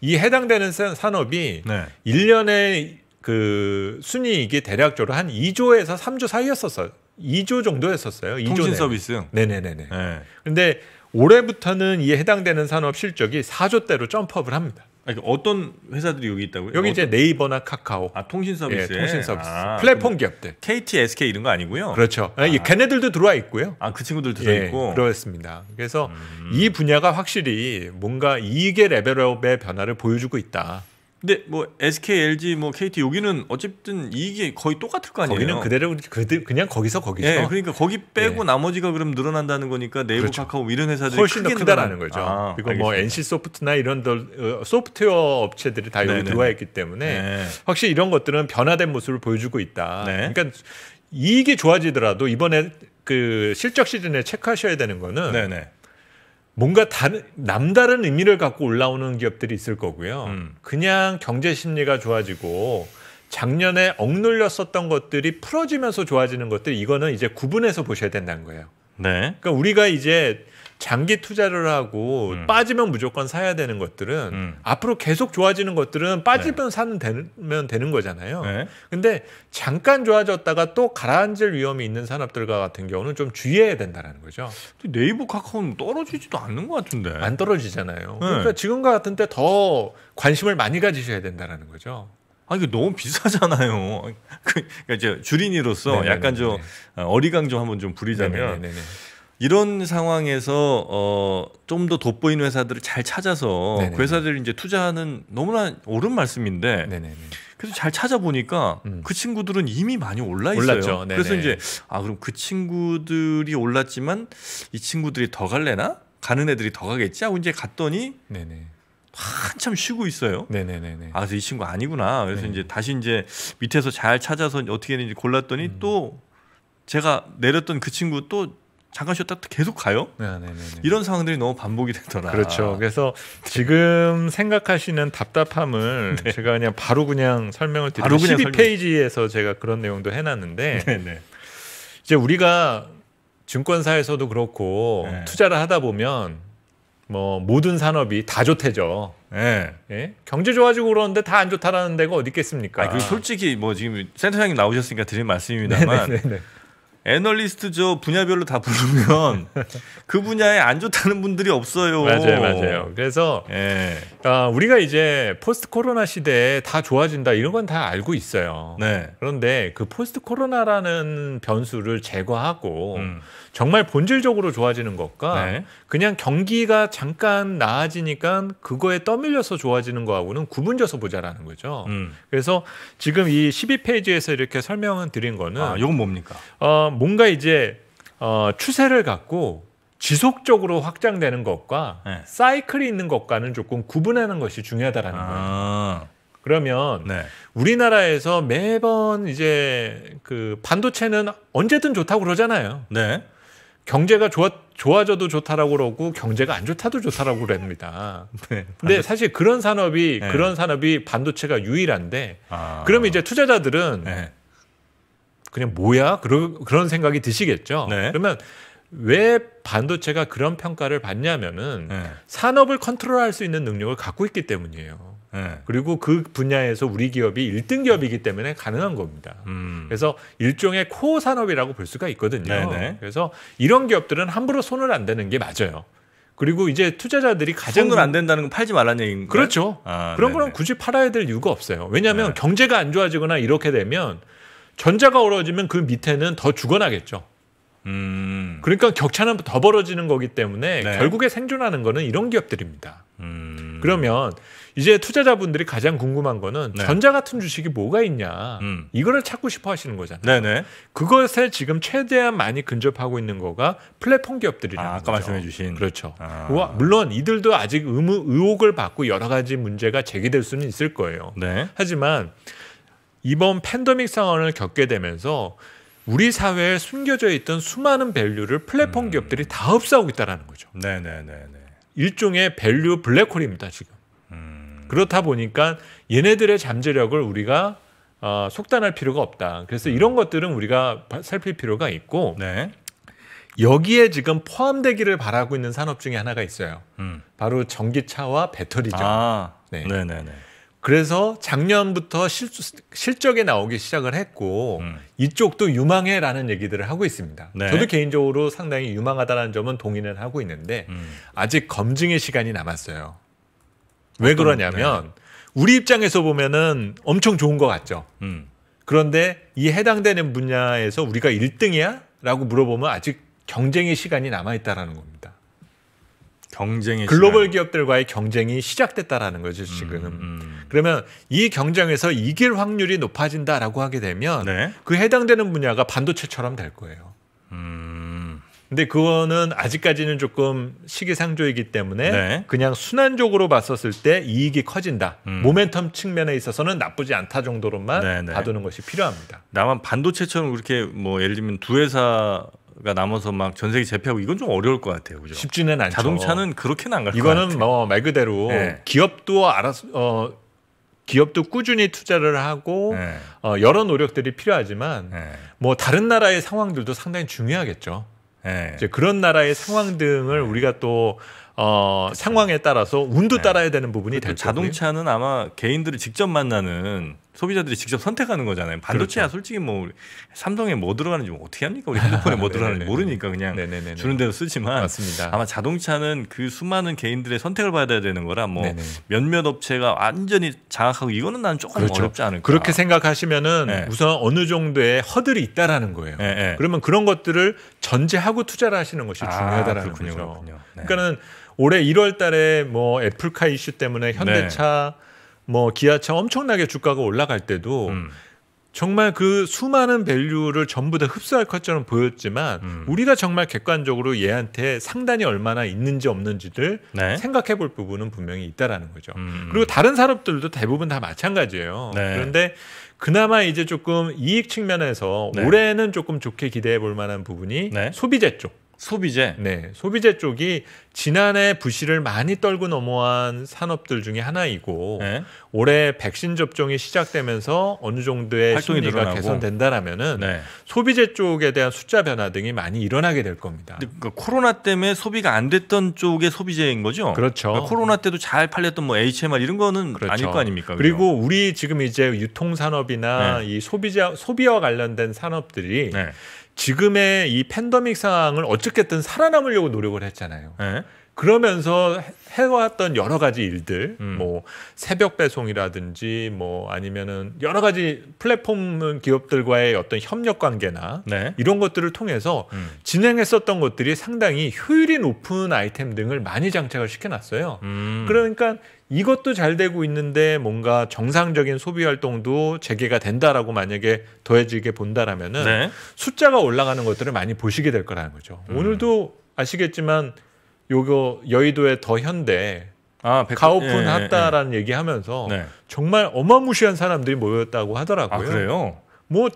이 해당되는 산업이 네. 1년에 그 순이익이 대략적으로 한 2조에서 3조 사이였었어요. 2조 정도였었어요. 2조 통신 서비스. 네네네네. 네. 근데 올해부터는 이 해당되는 산업 실적이 4조대로 점프업을 합니다. 아니, 그 어떤 회사들이 여기 있다고요? 여기 이제 네이버나 카카오. 아, 통신 서비스. 예, 통신 서비스. 아, 플랫폼 기업들. KT, SK 이런 거 아니고요. 그렇죠. 아. 아 걔네들도 들어와 있고요. 아, 그 친구들 도 들어와 예, 있고. 그렇습니다. 그래서 음. 이 분야가 확실히 뭔가 이익의 레벨업의 변화를 보여주고 있다. 근데 뭐 SK, LG, 뭐 KT 여기는 어쨌든 이익이 거의 똑같을 거 아니에요. 거기는 그대로 그대, 그냥 거기서 거기서. 예, 그러니까 거기 빼고 예. 나머지가 그럼 늘어난다는 거니까 네이버, 그렇죠. 카카오 이런 회사들이 훨씬 더 크다라는 거죠. 아, 그리고 뭐 알겠습니다. 뭐 NC 소프트나 이런 더, 어, 소프트웨어 업체들이 다 여기 들어와 있기 때문에 네. 확실히 이런 것들은 변화된 모습을 보여주고 있다. 네. 그러니까 이익이 좋아지더라도 이번에 그 실적 시즌에 체크하셔야 되는 거는 네네. 뭔가 다른 남다른 의미를 갖고 올라오는 기업들이 있을 거고요. 음. 그냥 경제 심리가 좋아지고 작년에 억눌렸었던 것들이 풀어지면서 좋아지는 것들 이거는 이제 구분해서 보셔야 된다는 거예요. 네. 그러니까 우리가 이제 장기 투자를 하고 음. 빠지면 무조건 사야 되는 것들은 음. 앞으로 계속 좋아지는 것들은 빠지면 네. 사면 되는, 되는 거잖아요. 네. 근데 잠깐 좋아졌다가 또 가라앉을 위험이 있는 산업들과 같은 경우는 좀 주의해야 된다라는 거죠. 네이버 카카오는 떨어지지도 않는 것 같은데. 안 떨어지잖아요. 네. 그러니까 지금과 같은 때 더 관심을 많이 가지셔야 된다라는 거죠. 아 이게 너무 비싸잖아요. 그, 그러니까 이제 주린이로서 네네네네. 네, 약간 좀 네, 네. 어리광 좀 한번 좀 부리자면 네네네네. 이런 상황에서 어, 좀 더 돋보이는 회사들을 잘 찾아서 네네네. 그 회사들이 이제 투자하는 너무나 옳은 말씀인데 네네네. 그래서 잘 찾아보니까 음. 그 친구들은 이미 많이 올라 있어요. 그래서 이제 아 그럼 그 친구들이 올랐지만 이 친구들이 더 갈래나 가는 애들이 더 가겠지 하고 이제 갔더니 네네. 한참 쉬고 있어요. 네네네네. 아, 그래서 이 친구 아니구나. 그래서 네. 이제 다시 이제 밑에서 잘 찾아서 어떻게 되는지 골랐더니 음. 또 제가 내렸던 그 친구 또 잠깐 쉬었다 계속 가요? 네네네. 네, 네, 네. 이런 상황들이 너무 반복이 되더라. 그렇죠. 그래서 지금 생각하시는 답답함을 네. 제가 그냥 바로 그냥 설명을 드리고 12페이지에서 제가 그런 내용도 해놨는데 네네. 이제 우리가 증권사에서도 그렇고 네. 투자를 하다 보면 뭐 모든 산업이 다 좋대죠. 예. 예? 경제 좋아지고 그러는데 다 안 좋다라는 데가 어디 있겠습니까? 아, 솔직히 뭐 지금 센터장님 나오셨으니까 드릴 말씀입니다만 네네네네. 애널리스트죠 분야별로 다 부르면 그 분야에 안 좋다는 분들이 없어요. 맞아요, 맞아요. 그래서 예. 어, 우리가 이제 포스트 코로나 시대에 다 좋아진다 이런 건 다 알고 있어요. 네. 그런데 그 포스트 코로나라는 변수를 제거하고 음. 정말 본질적으로 좋아지는 것과 네. 그냥 경기가 잠깐 나아지니까 그거에 떠밀려서 좋아지는 거하고는 구분져서 보자라는 거죠. 음. 그래서 지금 이 12페이지에서 이렇게 설명을 드린 거는 아, 이건 뭡니까? 어, 뭔가 이제 어, 추세를 갖고 지속적으로 확장되는 것과 네. 사이클이 있는 것과는 조금 구분하는 것이 중요하다라는 아. 거예요. 그러면 네. 우리나라에서 매번 이제 그 반도체는 언제든 좋다고 그러잖아요. 네. 경제가 좋아, 좋아져도 좋다라고 그러고 경제가 안 좋다도 좋다라고 그럽니다. 네, 근데 사실 그런 산업이 네. 그런 산업이 반도체가 유일한데 아. 그러면 이제 투자자들은 네. 그냥 뭐야 그러, 그런 생각이 드시겠죠. 네. 그러면 왜 반도체가 그런 평가를 받냐면은 네. 산업을 컨트롤할 수 있는 능력을 갖고 있기 때문이에요. 예. 그리고 그 분야에서 우리 기업이 일등 기업이기 때문에 가능한 겁니다. 음. 그래서 일종의 코어 산업이라고 볼 수가 있거든요. 네네. 네. 그래서 이런 기업들은 함부로 손을 안 대는 게 맞아요. 그리고 이제 투자자들이 가장 손을 안 된다는 건 팔지 말라는 얘기인가요? 그렇죠. 아, 네, 그런 거는 네. 굳이 팔아야 될 이유가 없어요. 왜냐하면 네. 경제가 안 좋아지거나 이렇게 되면 전자가 어려지면그 밑에는 더 죽어나겠죠. 음. 그러니까 격차는 더 벌어지는 거기 때문에 네. 결국에 생존하는 거는 이런 기업들입니다. 음. 그러면 이제 투자자분들이 가장 궁금한 거는 네. 전자 같은 주식이 뭐가 있냐 음. 이거를 찾고 싶어 하시는 거잖아요. 네네. 그것에 지금 최대한 많이 근접하고 있는 거가 플랫폼 기업들이라는 아, 아까 거죠. 말씀해 주신 그렇죠. 아. 물론 이들도 아직 의무 의혹을 받고 여러 가지 문제가 제기될 수는 있을 거예요. 네. 하지만 이번 팬데믹 상황을 겪게 되면서 우리 사회에 숨겨져 있던 수많은 밸류를 플랫폼 음. 기업들이 다 흡수하고 있다라는 거죠. 네네네. 일종의 밸류 블랙홀입니다 지금. 음. 그렇다 보니까 얘네들의 잠재력을 우리가 어, 속단할 필요가 없다. 그래서 이런 것들은 우리가 살필 필요가 있고 네. 여기에 지금 포함되기를 바라고 있는 산업 중에 하나가 있어요. 음. 바로 전기차와 배터리죠. 아, 네. 네네네. 그래서 작년부터 실, 실적에 나오기 시작을 했고 음. 이쪽도 유망해라는 얘기들을 하고 있습니다. 네. 저도 개인적으로 상당히 유망하다는 점은 동의는 하고 있는데 음. 아직 검증의 시간이 남았어요. 왜 그러냐면 네. 우리 입장에서 보면은 엄청 좋은 것 같죠. 음. 그런데 이 해당되는 분야에서 우리가 1등이야? 라고 물어보면 아직 경쟁의 시간이 남아있다라는 겁니다. 경쟁의 글로벌 시간. 기업들과의 경쟁이 시작됐다라는 거죠 지금. 음, 음. 그러면 이 경쟁에서 이길 확률이 높아진다라고 하게 되면 네? 그 해당되는 분야가 반도체처럼 될 거예요. 음. 근데 그거는 아직까지는 조금 시기상조이기 때문에 네. 그냥 순환적으로 봤었을 때 이익이 커진다. 음. 모멘텀 측면에 있어서는 나쁘지 않다 정도로만 네네. 네. 봐두는 것이 필요합니다. 나만 반도체처럼 그렇게 뭐 예를 들면 두 회사 가 남아서 막전 세계 재패하고 이건 좀 어려울 것 같아요. 그죠? 쉽지는 않죠. 자동차는 그렇게는 안 갈 것 같아요. 이거는 뭐 뭐말 그대로 네. 기업도 알아서 어 기업도 꾸준히 투자를 하고 네. 어, 여러 노력들이 필요하지만 네. 뭐 다른 나라의 상황들도 상당히 중요하겠죠. 예. 이제 그런 나라의 상황 등을 네. 우리가 또 어, 상황에 따라서 운도 네. 따라야 되는 부분이 될 자동차는 아마 개인들을 직접 만나는 소비자들이 직접 선택하는 거잖아요. 반도체야 그렇죠. 솔직히 뭐 삼성에 뭐 들어가는지 뭐 어떻게 합니까? 우리 핸드폰에 뭐 네, 네, 네, 들어가는지 모르니까 그냥 네네네네. 주는 대로 쓰지만 맞습니다. 아마 자동차는 그 수많은 개인들의 선택을 받아야 되는 거라 뭐 네네. 몇몇 업체가 완전히 장악하고 이거는 나는 조금 그렇죠. 어렵지 않을까. 그렇게 생각하시면은 네. 우선 어느 정도의 허들이 있다라는 거예요. 네, 네. 그러면 그런 것들을 전제하고 투자를 하시는 것이 아, 중요하다라는 그렇군요, 거죠. 그렇군요. 그러니까는 올해 1월 달에 뭐 애플카 이슈 때문에 현대차 네. 뭐 기아차 엄청나게 주가가 올라갈 때도 음. 정말 그 수많은 밸류를 전부 다 흡수할 것처럼 보였지만 음. 우리가 정말 객관적으로 얘한테 상단이 얼마나 있는지 없는지를 네. 생각해 볼 부분은 분명히 있다라는 거죠. 음. 그리고 다른 산업들도 대부분 다 마찬가지예요. 네. 그런데 그나마 이제 조금 이익 측면에서 네. 올해는 조금 좋게 기대해 볼 만한 부분이 네. 소비재 쪽. 소비재. 네. 소비재 쪽이 지난해 부실을 많이 떨고 넘어온 산업들 중에 하나이고 네. 올해 백신 접종이 시작되면서 어느 정도의 활동이 심리가 개선된다라면은 네. 소비재 쪽에 대한 숫자 변화 등이 많이 일어나게 될 겁니다. 그러니까 코로나 때문에 소비가 안 됐던 쪽의 소비재인 거죠. 그렇죠. 그러니까 코로나 때도 잘 팔렸던 뭐 HMR 이런 거는 그렇죠. 아닐 거 아닙니까? 그죠? 그리고 우리 지금 이제 유통 산업이나 네. 이 소비자 소비와 관련된 산업들이 네. 지금의 이 팬더믹 상황을 어쨌든 살아남으려고 노력을 했잖아요. 네. 그러면서 해왔던 여러 가지 일들, 음. 뭐 새벽 배송이라든지, 뭐 아니면은 여러 가지 플랫폼 기업들과의 어떤 협력 관계나 네. 이런 것들을 통해서 음. 진행했었던 것들이 상당히 효율이 높은 아이템 등을 많이 장착을 시켜놨어요. 음. 그러니까 이것도 잘 되고 있는데 뭔가 정상적인 소비 활동도 재개가 된다라고 만약에 더해지게 본다라면은 네. 숫자가 올라가는 것들을 많이 보시게 될 거라는 거죠. 음. 오늘도 아시겠지만 요거 여의도의 더 현대 아, 백... 가오픈 예, 했다라는 예, 예. 얘기하면서 네. 정말 어마무시한 사람들이 모였다고 하더라고요. 아, 그래요? 뭐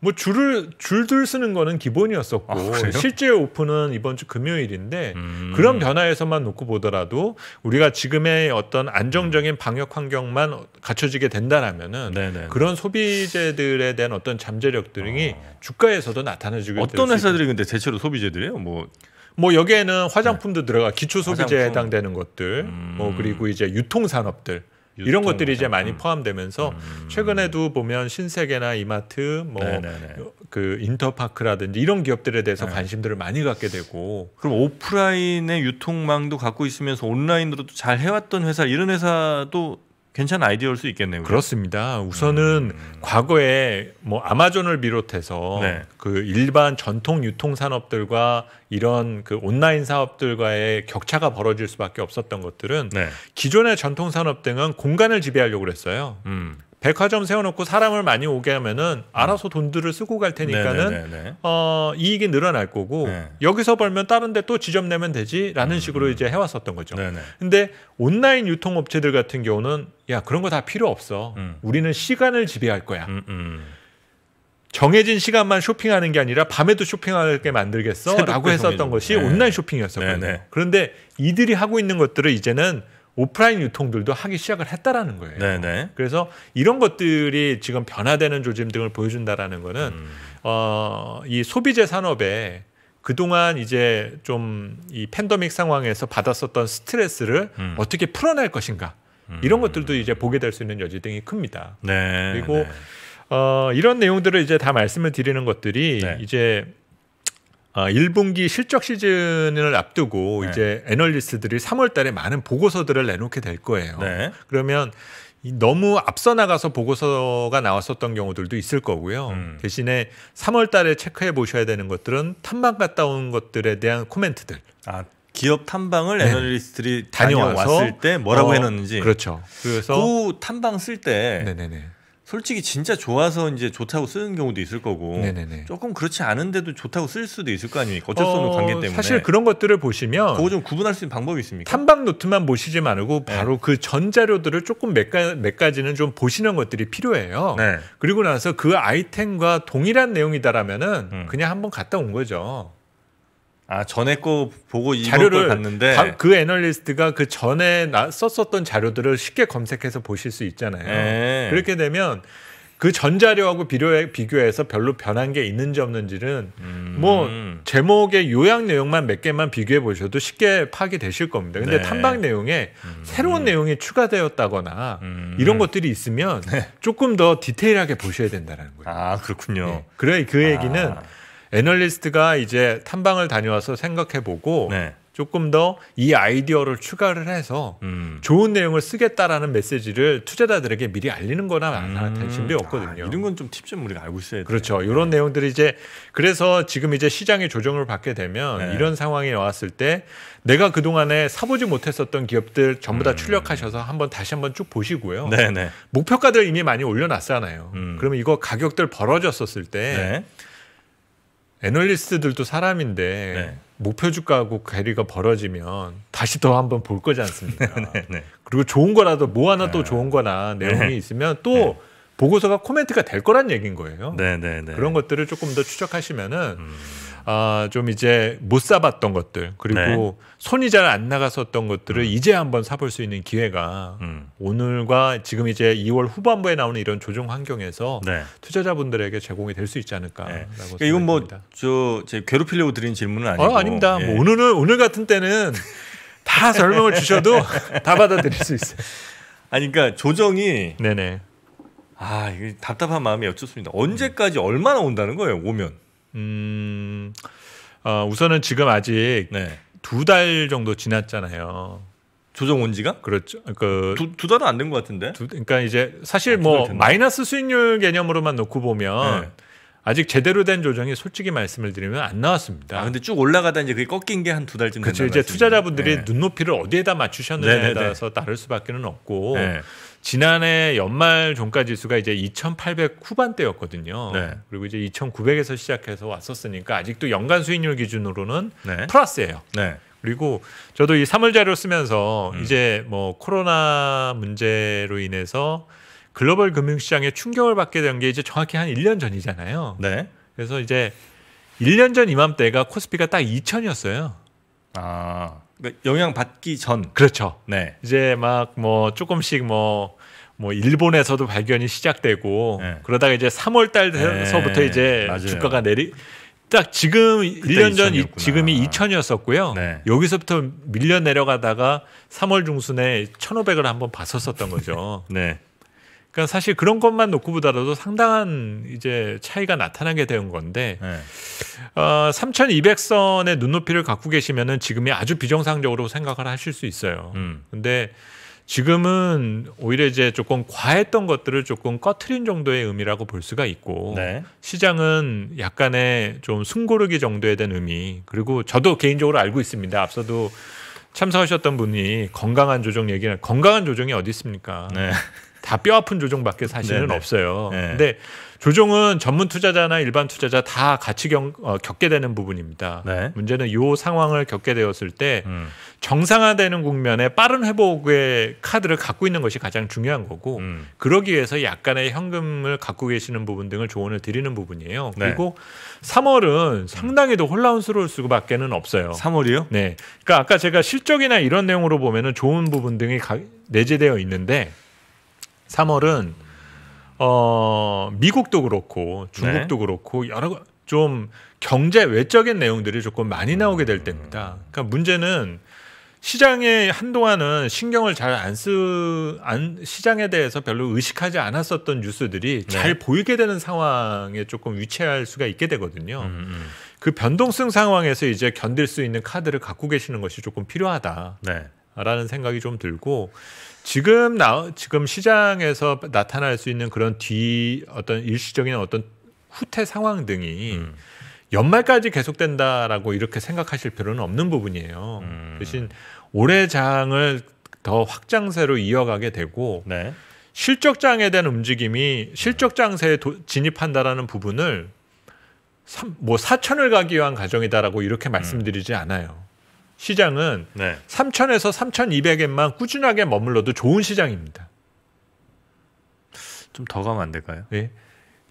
뭐 줄을 줄들 쓰는 거는 기본이었었고 아, 실제 오픈은 이번 주 금요일인데 음. 그런 변화에서만 놓고 보더라도 우리가 지금의 어떤 안정적인 음. 방역 환경만 갖춰지게 된다라면은 네네. 그런 소비재들에 대한 어떤 잠재력 들이 아. 주가에서도 나타나지고 어떤 회사들이 근데 대체로 소비재들이에요? 뭐뭐 뭐 여기에는 화장품도 네. 들어가 기초 소비재에 화장품. 해당되는 것들 뭐 음. 뭐 그리고 이제 유통 산업들 이런 것들이 이제 많이 음. 포함되면서 음. 최근에도 보면 신세계나 이마트 뭐 그 인터파크라든지 이런 기업들에 대해서 네. 관심들을 많이 갖게 되고 그럼 오프라인의 유통망도 갖고 있으면서 온라인으로도 잘 해왔던 회사 이런 회사도 괜찮은 아이디어일 수 있겠네요. 우리. 그렇습니다. 우선은 음. 과거에 뭐 아마존을 비롯해서 네. 그 일반 전통 유통 산업들과 이런 그 온라인 사업들과의 격차가 벌어질 수밖에 없었던 것들은 네. 기존의 전통 산업 등은 공간을 지배하려고 그랬어요. 음. 백화점 세워놓고 사람을 많이 오게 하면은 음. 알아서 돈들을 쓰고 갈 테니까는 어, 이익이 늘어날 거고 네. 여기서 벌면 다른데 또 지점 내면 되지라는 음. 식으로 음. 이제 해왔었던 거죠. 네네. 근데 온라인 유통업체들 같은 경우는 야 그런 거 다 필요 없어. 음. 우리는 시간을 지배할 거야. 음, 음. 정해진 시간만 쇼핑하는 게 아니라 밤에도 쇼핑하게 만들겠어라고 했었던 것이 네. 온라인 쇼핑이었었거든요. 네네. 그런데 이들이 하고 있는 것들을 이제는 오프라인 유통들도 하기 시작을 했다라는 거예요. 네네. 그래서 이런 것들이 지금 변화되는 조짐 등을 보여준다라는 거는 음. 어, 이 소비재 산업에 그동안 이제 좀 이 팬더믹 상황에서 받았었던 스트레스를 음. 어떻게 풀어낼 것인가 음. 이런 것들도 이제 보게 될 수 있는 여지 등이 큽니다. 네. 그리고 네. 어, 이런 내용들을 이제 다 말씀을 드리는 것들이 네. 이제 1분기 아, 실적 시즌을 앞두고 네. 이제 애널리스트들이 3월 달에 많은 보고서들을 내놓게 될 거예요. 네. 그러면 너무 앞서 나가서 보고서가 나왔었던 경우들도 있을 거고요. 음. 대신에 3월 달에 체크해 보셔야 되는 것들은 탐방 갔다 온 것들에 대한 코멘트들. 아. 기업 탐방을 네. 애널리스트들이 다녀왔을 때 뭐라고 어, 해놓는지 그렇죠. 그래서 그 탐방 쓸때 솔직히 진짜 좋아서 이제 좋다고 쓰는 경우도 있을 거고 네네네. 조금 그렇지 않은데도 좋다고 쓸 수도 있을 거 아닙니까 어쩔 수 없는 어, 관계 때문에 사실 그런 것들을 보시면 그거 좀 구분할 수 있는 방법이 있습니까? 탐방 노트만 보시지 말고 네. 바로 네. 그 그전 자료들을 조금 몇, 가, 몇 가지는 좀 보시는 것들이 필요해요. 네. 그리고 나서 그 아이템과 동일한 내용이다라면은 음. 그냥 한번 갔다 온 거죠. 아 전에 거 보고 이 자료를 봤는데 그 애널리스트가 그 전에 나, 썼었던 자료들을 쉽게 검색해서 보실 수 있잖아요. 네. 그렇게 되면 그 전자료하고 비교해서 별로 변한 게 있는지 없는지는 음. 뭐 제목의 요약 내용만 몇 개만 비교해 보셔도 쉽게 파악이 되실 겁니다. 근데 네. 탐방 내용에 음. 새로운 내용이 추가되었다거나 음. 이런 것들이 있으면 네. 조금 더 디테일하게 보셔야 된다는 거예요. 아 그렇군요. 네. 그래 그 얘기는 아. 애널리스트가 이제 탐방을 다녀와서 생각해보고 네. 조금 더 이 아이디어를 추가를 해서 음. 좋은 내용을 쓰겠다라는 메시지를 투자자들에게 미리 알리는 거나 관심이 음. 없거든요. 아, 이런 건 좀 팁 좀 우리가 알고 있어야 돼요. 그렇죠. 이런 네. 내용들이 이제 그래서 지금 이제 시장의 조정을 받게 되면 네. 이런 상황이 나왔을 때 내가 그동안에 사보지 못했었던 기업들 전부 다 음. 출력하셔서 한번 다시 한번 쭉 보시고요. 네네. 네. 목표가들 이미 많이 올려놨잖아요. 음. 그러면 이거 가격들 벌어졌었을 때 네. 애널리스트들도 사람인데 네. 목표 주가하고 괴리가 벌어지면 다시 더 한번 볼 거지 않습니까? 네, 네, 네. 그리고 좋은 거라도 뭐 하나 또 네. 좋은 거나 내용이 네. 있으면 또 보고서가 코멘트가 될 거란 얘기인 거예요. 그런 것들을 조금 더 추적하시면은 음. 아, 좀 이제 못 사봤던 것들 그리고 네. 손이 잘 안 나갔었던 것들을 음. 이제 한번 사볼 수 있는 기회가 음. 오늘과 지금 이제 2월 후반부에 나오는 이런 조정 환경에서 네. 투자자분들에게 제공이 될 수 있지 않을까라고 네. 그러니까 이건 뭐저 괴롭히려고 드린 질문은 아니고 어, 아닙니다. 뭐 예. 뭐 오늘은 오늘 같은 때는 다 설명을 주셔도 다 받아들일 수 있어요. 아니 그러니까 조정이 네네. 아, 이게 답답한 마음이 어쩔 수 없습니다. 언제까지 얼마나 온다는 거예요? 오면. 음, 어, 우선은 지금 아직 네. 두달 정도 지났잖아요. 조정 온 지가? 그렇죠. 그, 두, 두 달은 안 된 것 같은데? 두, 그러니까 이제 사실 아, 뭐 마이너스 수익률 개념으로만 놓고 보면 네. 아직 제대로 된 조정이 솔직히 말씀을 드리면 안 나왔습니다. 아, 근데 쭉 올라가다 이제 그게 꺾인 게 한 두 달쯤 됐나요? 그렇죠. 이제 투자자분들이 네. 눈높이를 어디에다 맞추셨느냐에 네, 네, 네. 따라서 다를 수밖에는 없고 네. 지난해 연말 종가 지수가 이제 2,800 후반대였거든요. 네. 그리고 이제 2,900에서 시작해서 왔었으니까 아직도 연간 수익률 기준으로는 네. 플러스예요. 네. 그리고 저도 이 3월 자료 쓰면서 음. 이제 뭐 코로나 문제로 인해서 글로벌 금융시장에 충격을 받게 된 게 이제 정확히 한 1년 전이잖아요. 네. 그래서 이제 1년 전 이맘때가 코스피가 딱 2천이었어요. 아. 그러니까 영향 받기 전. 그렇죠. 네. 이제 막 뭐 조금씩 뭐뭐 일본에서도 발견이 시작되고 네. 그러다가 이제 3월 달서부터 네. 이제 맞아요. 주가가 내리 딱 지금 1년 전이 지금이 2000이었었고요. 네. 여기서부터 밀려 내려가다가 3월 중순에 1500을 한번 봤었었던 거죠. 네. 그러니까 사실 그런 것만 놓고 보더라도 상당한 이제 차이가 나타나게 된 건데 네. 어, 3,200선의 눈높이를 갖고 계시면은 지금이 아주 비정상적으로 생각을 하실 수 있어요. 음. 근데 지금은 오히려 이제 조금 과했던 것들을 조금 꺼트린 정도의 의미라고 볼 수가 있고 네. 시장은 약간의 좀 숨고르기 정도에 대한 의미 그리고 저도 개인적으로 알고 있습니다. 앞서도 참석하셨던 분이 건강한 조정 얘기는 건강한 조정이 어디 있습니까? 네. 다뼈 아픈 조정밖에 사실은 네네. 네. 없어요. 네. 근데 조종은 전문 투자자나 일반 투자자 다 같이 경, 어, 겪게 되는 부분입니다. 네. 문제는 요 상황을 겪게 되었을 때 음. 정상화되는 국면에 빠른 회복의 카드를 갖고 있는 것이 가장 중요한 거고 음. 그러기 위해서 약간의 현금을 갖고 계시는 부분 등을 조언을 드리는 부분이에요. 네. 그리고 3월은 상당히도 혼란스러울 수밖에는 없어요. 3월이요? 네. 그러니까 아까 제가 실적이나 이런 내용으로 보면은 좋은 부분 등이 가, 내재되어 있는데 3월은 어, 미국도 그렇고 중국도 네. 그렇고 여러 좀 경제 외적인 내용들이 조금 많이 나오게 될 때입니다. 음. 그러니까 문제는 시장에 한동안은 신경을 잘 안 쓰, 안, 시장에 대해서 별로 의식하지 않았었던 뉴스들이 네. 잘 보이게 되는 상황에 조금 위치할 수가 있게 되거든요. 음, 음. 그 변동성 상황에서 이제 견딜 수 있는 카드를 갖고 계시는 것이 조금 필요하다. 네. 라는 생각이 좀 들고 지금 나 지금 시장에서 나타날 수 있는 그런 뒤 어떤 일시적인 어떤 후퇴 상황 등이 음. 연말까지 계속된다라고 이렇게 생각하실 필요는 없는 부분이에요. 음. 대신 올해 장을 더 확장세로 이어가게 되고 네. 실적장에 대한 움직임이 실적장세에 도, 진입한다라는 부분을 삼, 뭐 사천을 가기 위한 과정이다라고 이렇게 음. 말씀드리지 않아요. 시장은 네. 3,000에서 3,200엔만 꾸준하게 머물러도 좋은 시장입니다. 좀 더 가면 안 될까요? 예.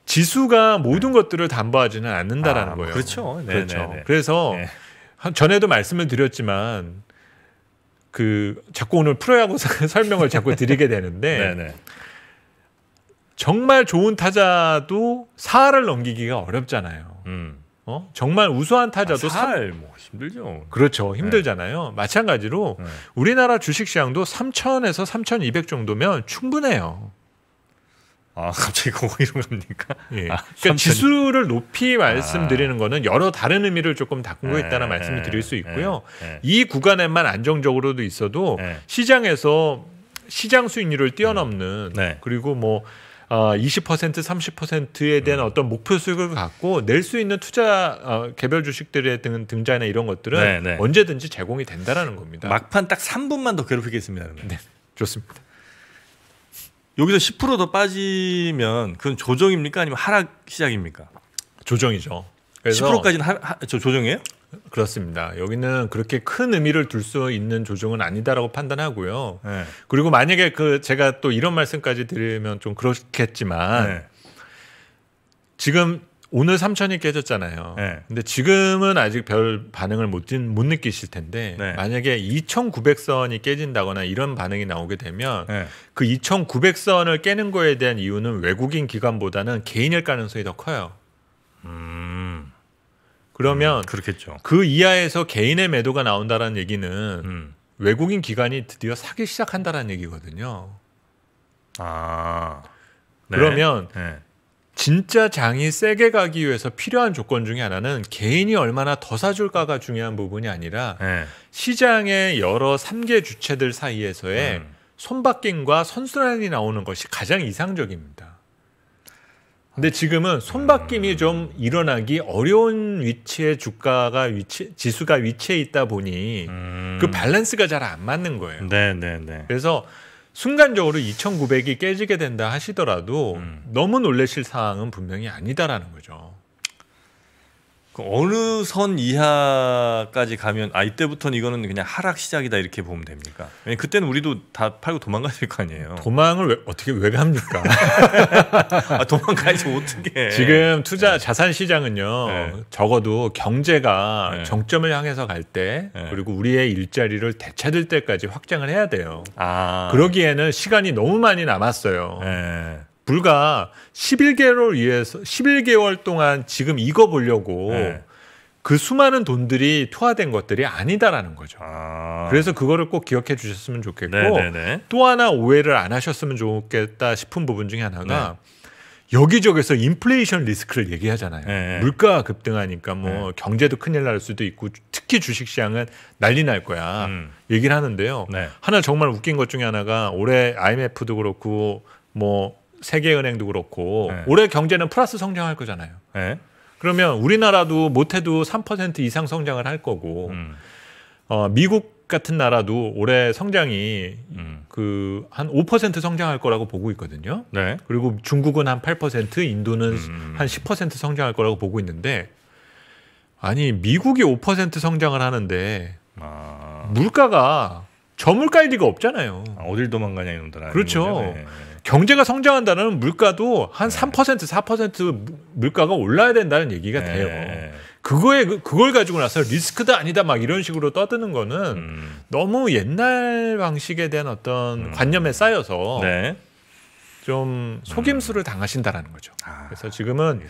지수가 모든 네. 것들을 담보하지는 않는다라는 아, 거예요. 그렇죠. 네, 네 그렇죠. 네. 그래서 네. 전에도 말씀을 드렸지만 그 자꾸 오늘 프로야구 설명을 자꾸 드리게 되는데 네, 정말 좋은 타자도 4할 넘기기가 어렵잖아요. 음. 어? 정말 우수한 타자도 아, 살, 뭐 힘들죠. 그렇죠. 네. 힘들잖아요. 네. 마찬가지로 네. 우리나라 주식 시장도 3천에서 3,200 정도면 충분해요. 아, 갑자기 거 이런 겁니까 예. 아, 그러니까 3천... 지수를 높이 아. 말씀드리는 거는 여러 다른 의미를 조금 닦은 거에 따라 말씀을 드릴 수 네, 있고요. 네. 이 구간에만 안정적으로도 있어도 시장에서 시장 수익률을 뛰어넘는 그리고 뭐 어, 20% 30%에 대한 음. 어떤 목표 수익을 갖고 낼 수 있는 투자 어, 개별 주식들의등 등자나 이런 것들은 네, 네. 언제든지 제공이 된다라는 겁니다. 막판 딱 3분만 더 괴롭히겠습니다. 그러면. 네, 좋습니다. 여기서 10%더 빠지면 그건 조정입니까 아니면 하락 시작입니까? 조정이죠. 그래서 10%까지는 하, 하, 조정이에요? 그렇습니다. 여기는 그렇게 큰 의미를 둘 수 있는 조정은 아니다라고 판단하고요. 네. 그리고 만약에 그 제가 또 이런 말씀까지 드리면 좀 그렇겠지만 네. 지금 오늘 삼천이 깨졌잖아요. 네. 근데 지금은 아직 별 반응을 못, 못 느끼실 텐데 네. 만약에 2,900선이 깨진다거나 이런 반응이 나오게 되면 네. 그 2,900선을 깨는 거에 대한 이유는 외국인 기관보다는 개인일 가능성이 더 커요. 음. 그러면 음, 그렇겠죠. 그 이하에서 개인의 매도가 나온다라는 얘기는 음. 외국인 기관이 드디어 사기 시작한다라는 얘기거든요. 아. 네. 그러면 네. 진짜 장이 세게 가기 위해서 필요한 조건 중에 하나는 개인이 얼마나 더 사줄까가 중요한 부분이 아니라 네. 시장의 여러 삼개 주체들 사이에서의 음. 손바뀜과 선순환이 나오는 것이 가장 이상적입니다. 근데 지금은 손바뀜이 좀 일어나기 어려운 위치에 주가가 위치 지수가 위치해 있다 보니 그 음. 그 밸런스가 잘 안 맞는 거예요. 네, 네, 네. 그래서 순간적으로 2,900이 깨지게 된다 하시더라도 음. 너무 놀래실 상황은 분명히 아니다라는 거죠. 그 어느 선 이하까지 가면 아 이때부터는 이거는 그냥 하락 시작이다 이렇게 보면 됩니까? 그때는 우리도 다 팔고 도망가야 될거 아니에요. 도망을 왜, 어떻게 왜 갑니까? 아, 도망가야지 어떻게? 지금 투자 네. 자산 시장은요 네. 적어도 경제가 네. 정점을 향해서 갈때 네. 그리고 우리의 일자리를 대체될 때까지 확장을 해야 돼요. 아. 그러기에는 시간이 너무 많이 남았어요. 네. 불과 11개월 위해서 11개월 동안 지금 이거 보려고 네. 그 수많은 돈들이 투하된 것들이 아니다라는 거죠. 아... 그래서 그거를 꼭 기억해 주셨으면 좋겠고 네네네. 네, 네. 또 하나 오해를 안 하셨으면 좋겠다 싶은 부분 중에 하나가 네. 여기저기서 인플레이션 리스크를 얘기하잖아요. 네. 네. 물가가 급등하니까 뭐 네. 경제도 큰일 날 수도 있고 특히 주식 시장은 난리 날 거야. 음. 얘기를 하는데요. 하나 정말 웃긴 것 중에 하나가 올해 IMF도 그렇고 뭐 세계은행도 그렇고 네. 올해 경제는 플러스 성장할 거잖아요. 네. 그러면 우리나라도 못해도 3% 이상 성장을 할 거고 음. 어, 미국 같은 나라도 올해 성장이 음. 그한 5% 성장할 거라고 보고 있거든요. 네. 그리고 중국은 한 8%, 인도는 음. 한10% 성장할 거라고 보고 있는데 아니 미국이 5% 성장을 하는데 아. 물가가 저물가일 리가 없잖아요. 아, 어딜 도망가냐 이놈들아. 그렇죠. 네. 경제가 성장한다는 물가도 한3% 4% 물가가 올라야 된다는 얘기가 네. 돼요. 그거에 그, 그걸 가지고 나서 리스크도 아니다 막 이런 식으로 떠드는 거는 음. 너무 옛날 방식에 대한 어떤 음. 관념에 쌓여서 네. 좀 속임수를 음. 당하신다라는 거죠. 아, 그래서 지금은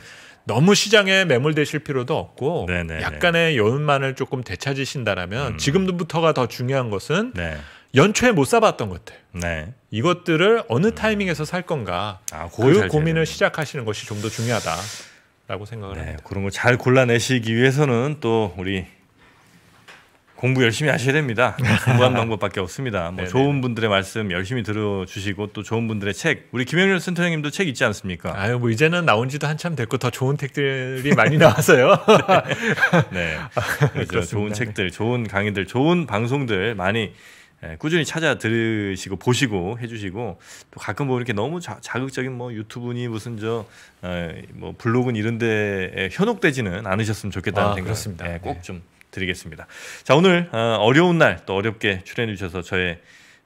너무 시장에 매몰되실 필요도 없고 네네네. 네, 약간의 여운만을 조금 되찾으신다라면 음. 지금부터가 더 중요한 것은 네. 연초에 못 사봤던 것들. 네. 이것들을 어느 타이밍에서 살 건가 아, 그 고민을 시작하시는 것이 좀 더 중요하다라고 생각을 네, 합니다. 그런 거잘 골라내시기 위해서는 또 우리 공부 열심히 하셔야 됩니다. 공부한 방법밖에 없습니다. 뭐 네, 좋은 네. 분들의 말씀 열심히 들어주시고 또 좋은 분들의 책 우리 김영렬 센터님도책 있지 않습니까? 아유 뭐 이제는 나온지도 한참 됐고 더 좋은 책들이 많이 나와서요. 네, 네. 그렇죠. 좋은 책들, 좋은 강의들, 좋은 방송들 많이 예, 꾸준히 찾아 들으시고 보시고 해주시고 또 가끔 보면 뭐 이렇게 너무 자, 극적인뭐 유튜브니 무슨 저뭐 어, 뭐 블로그니 이런데 현혹되지는 않으셨으면 좋겠다는 아, 생각 예, 꼭좀 네. 드리겠습니다. 자 오늘 어, 어려운 날 또 어렵게 출연해 주셔서 저의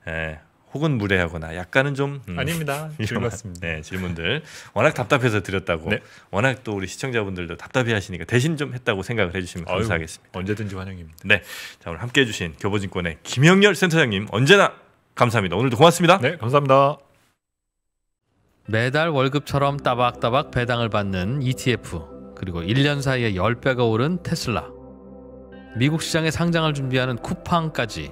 예, 혹은 무례하거나 약간은 좀 음, 아닙니다. 즐겁습니다. 네, 질문들 워낙 답답해서 드렸다고 네. 워낙 또 우리 시청자분들도 답답해하시니까 대신 좀 했다고 생각을 해주시면 아유, 감사하겠습니다. 언제든지 환영입니다. 네, 자 오늘 함께해주신 교보증권의 김영렬 센터장님 언제나 감사합니다. 오늘도 고맙습니다. 네, 감사합니다. 매달 월급처럼 따박따박 배당을 받는 ETF 그리고 1년 사이에 10배가 오른 테슬라 미국 시장에 상장을 준비하는 쿠팡까지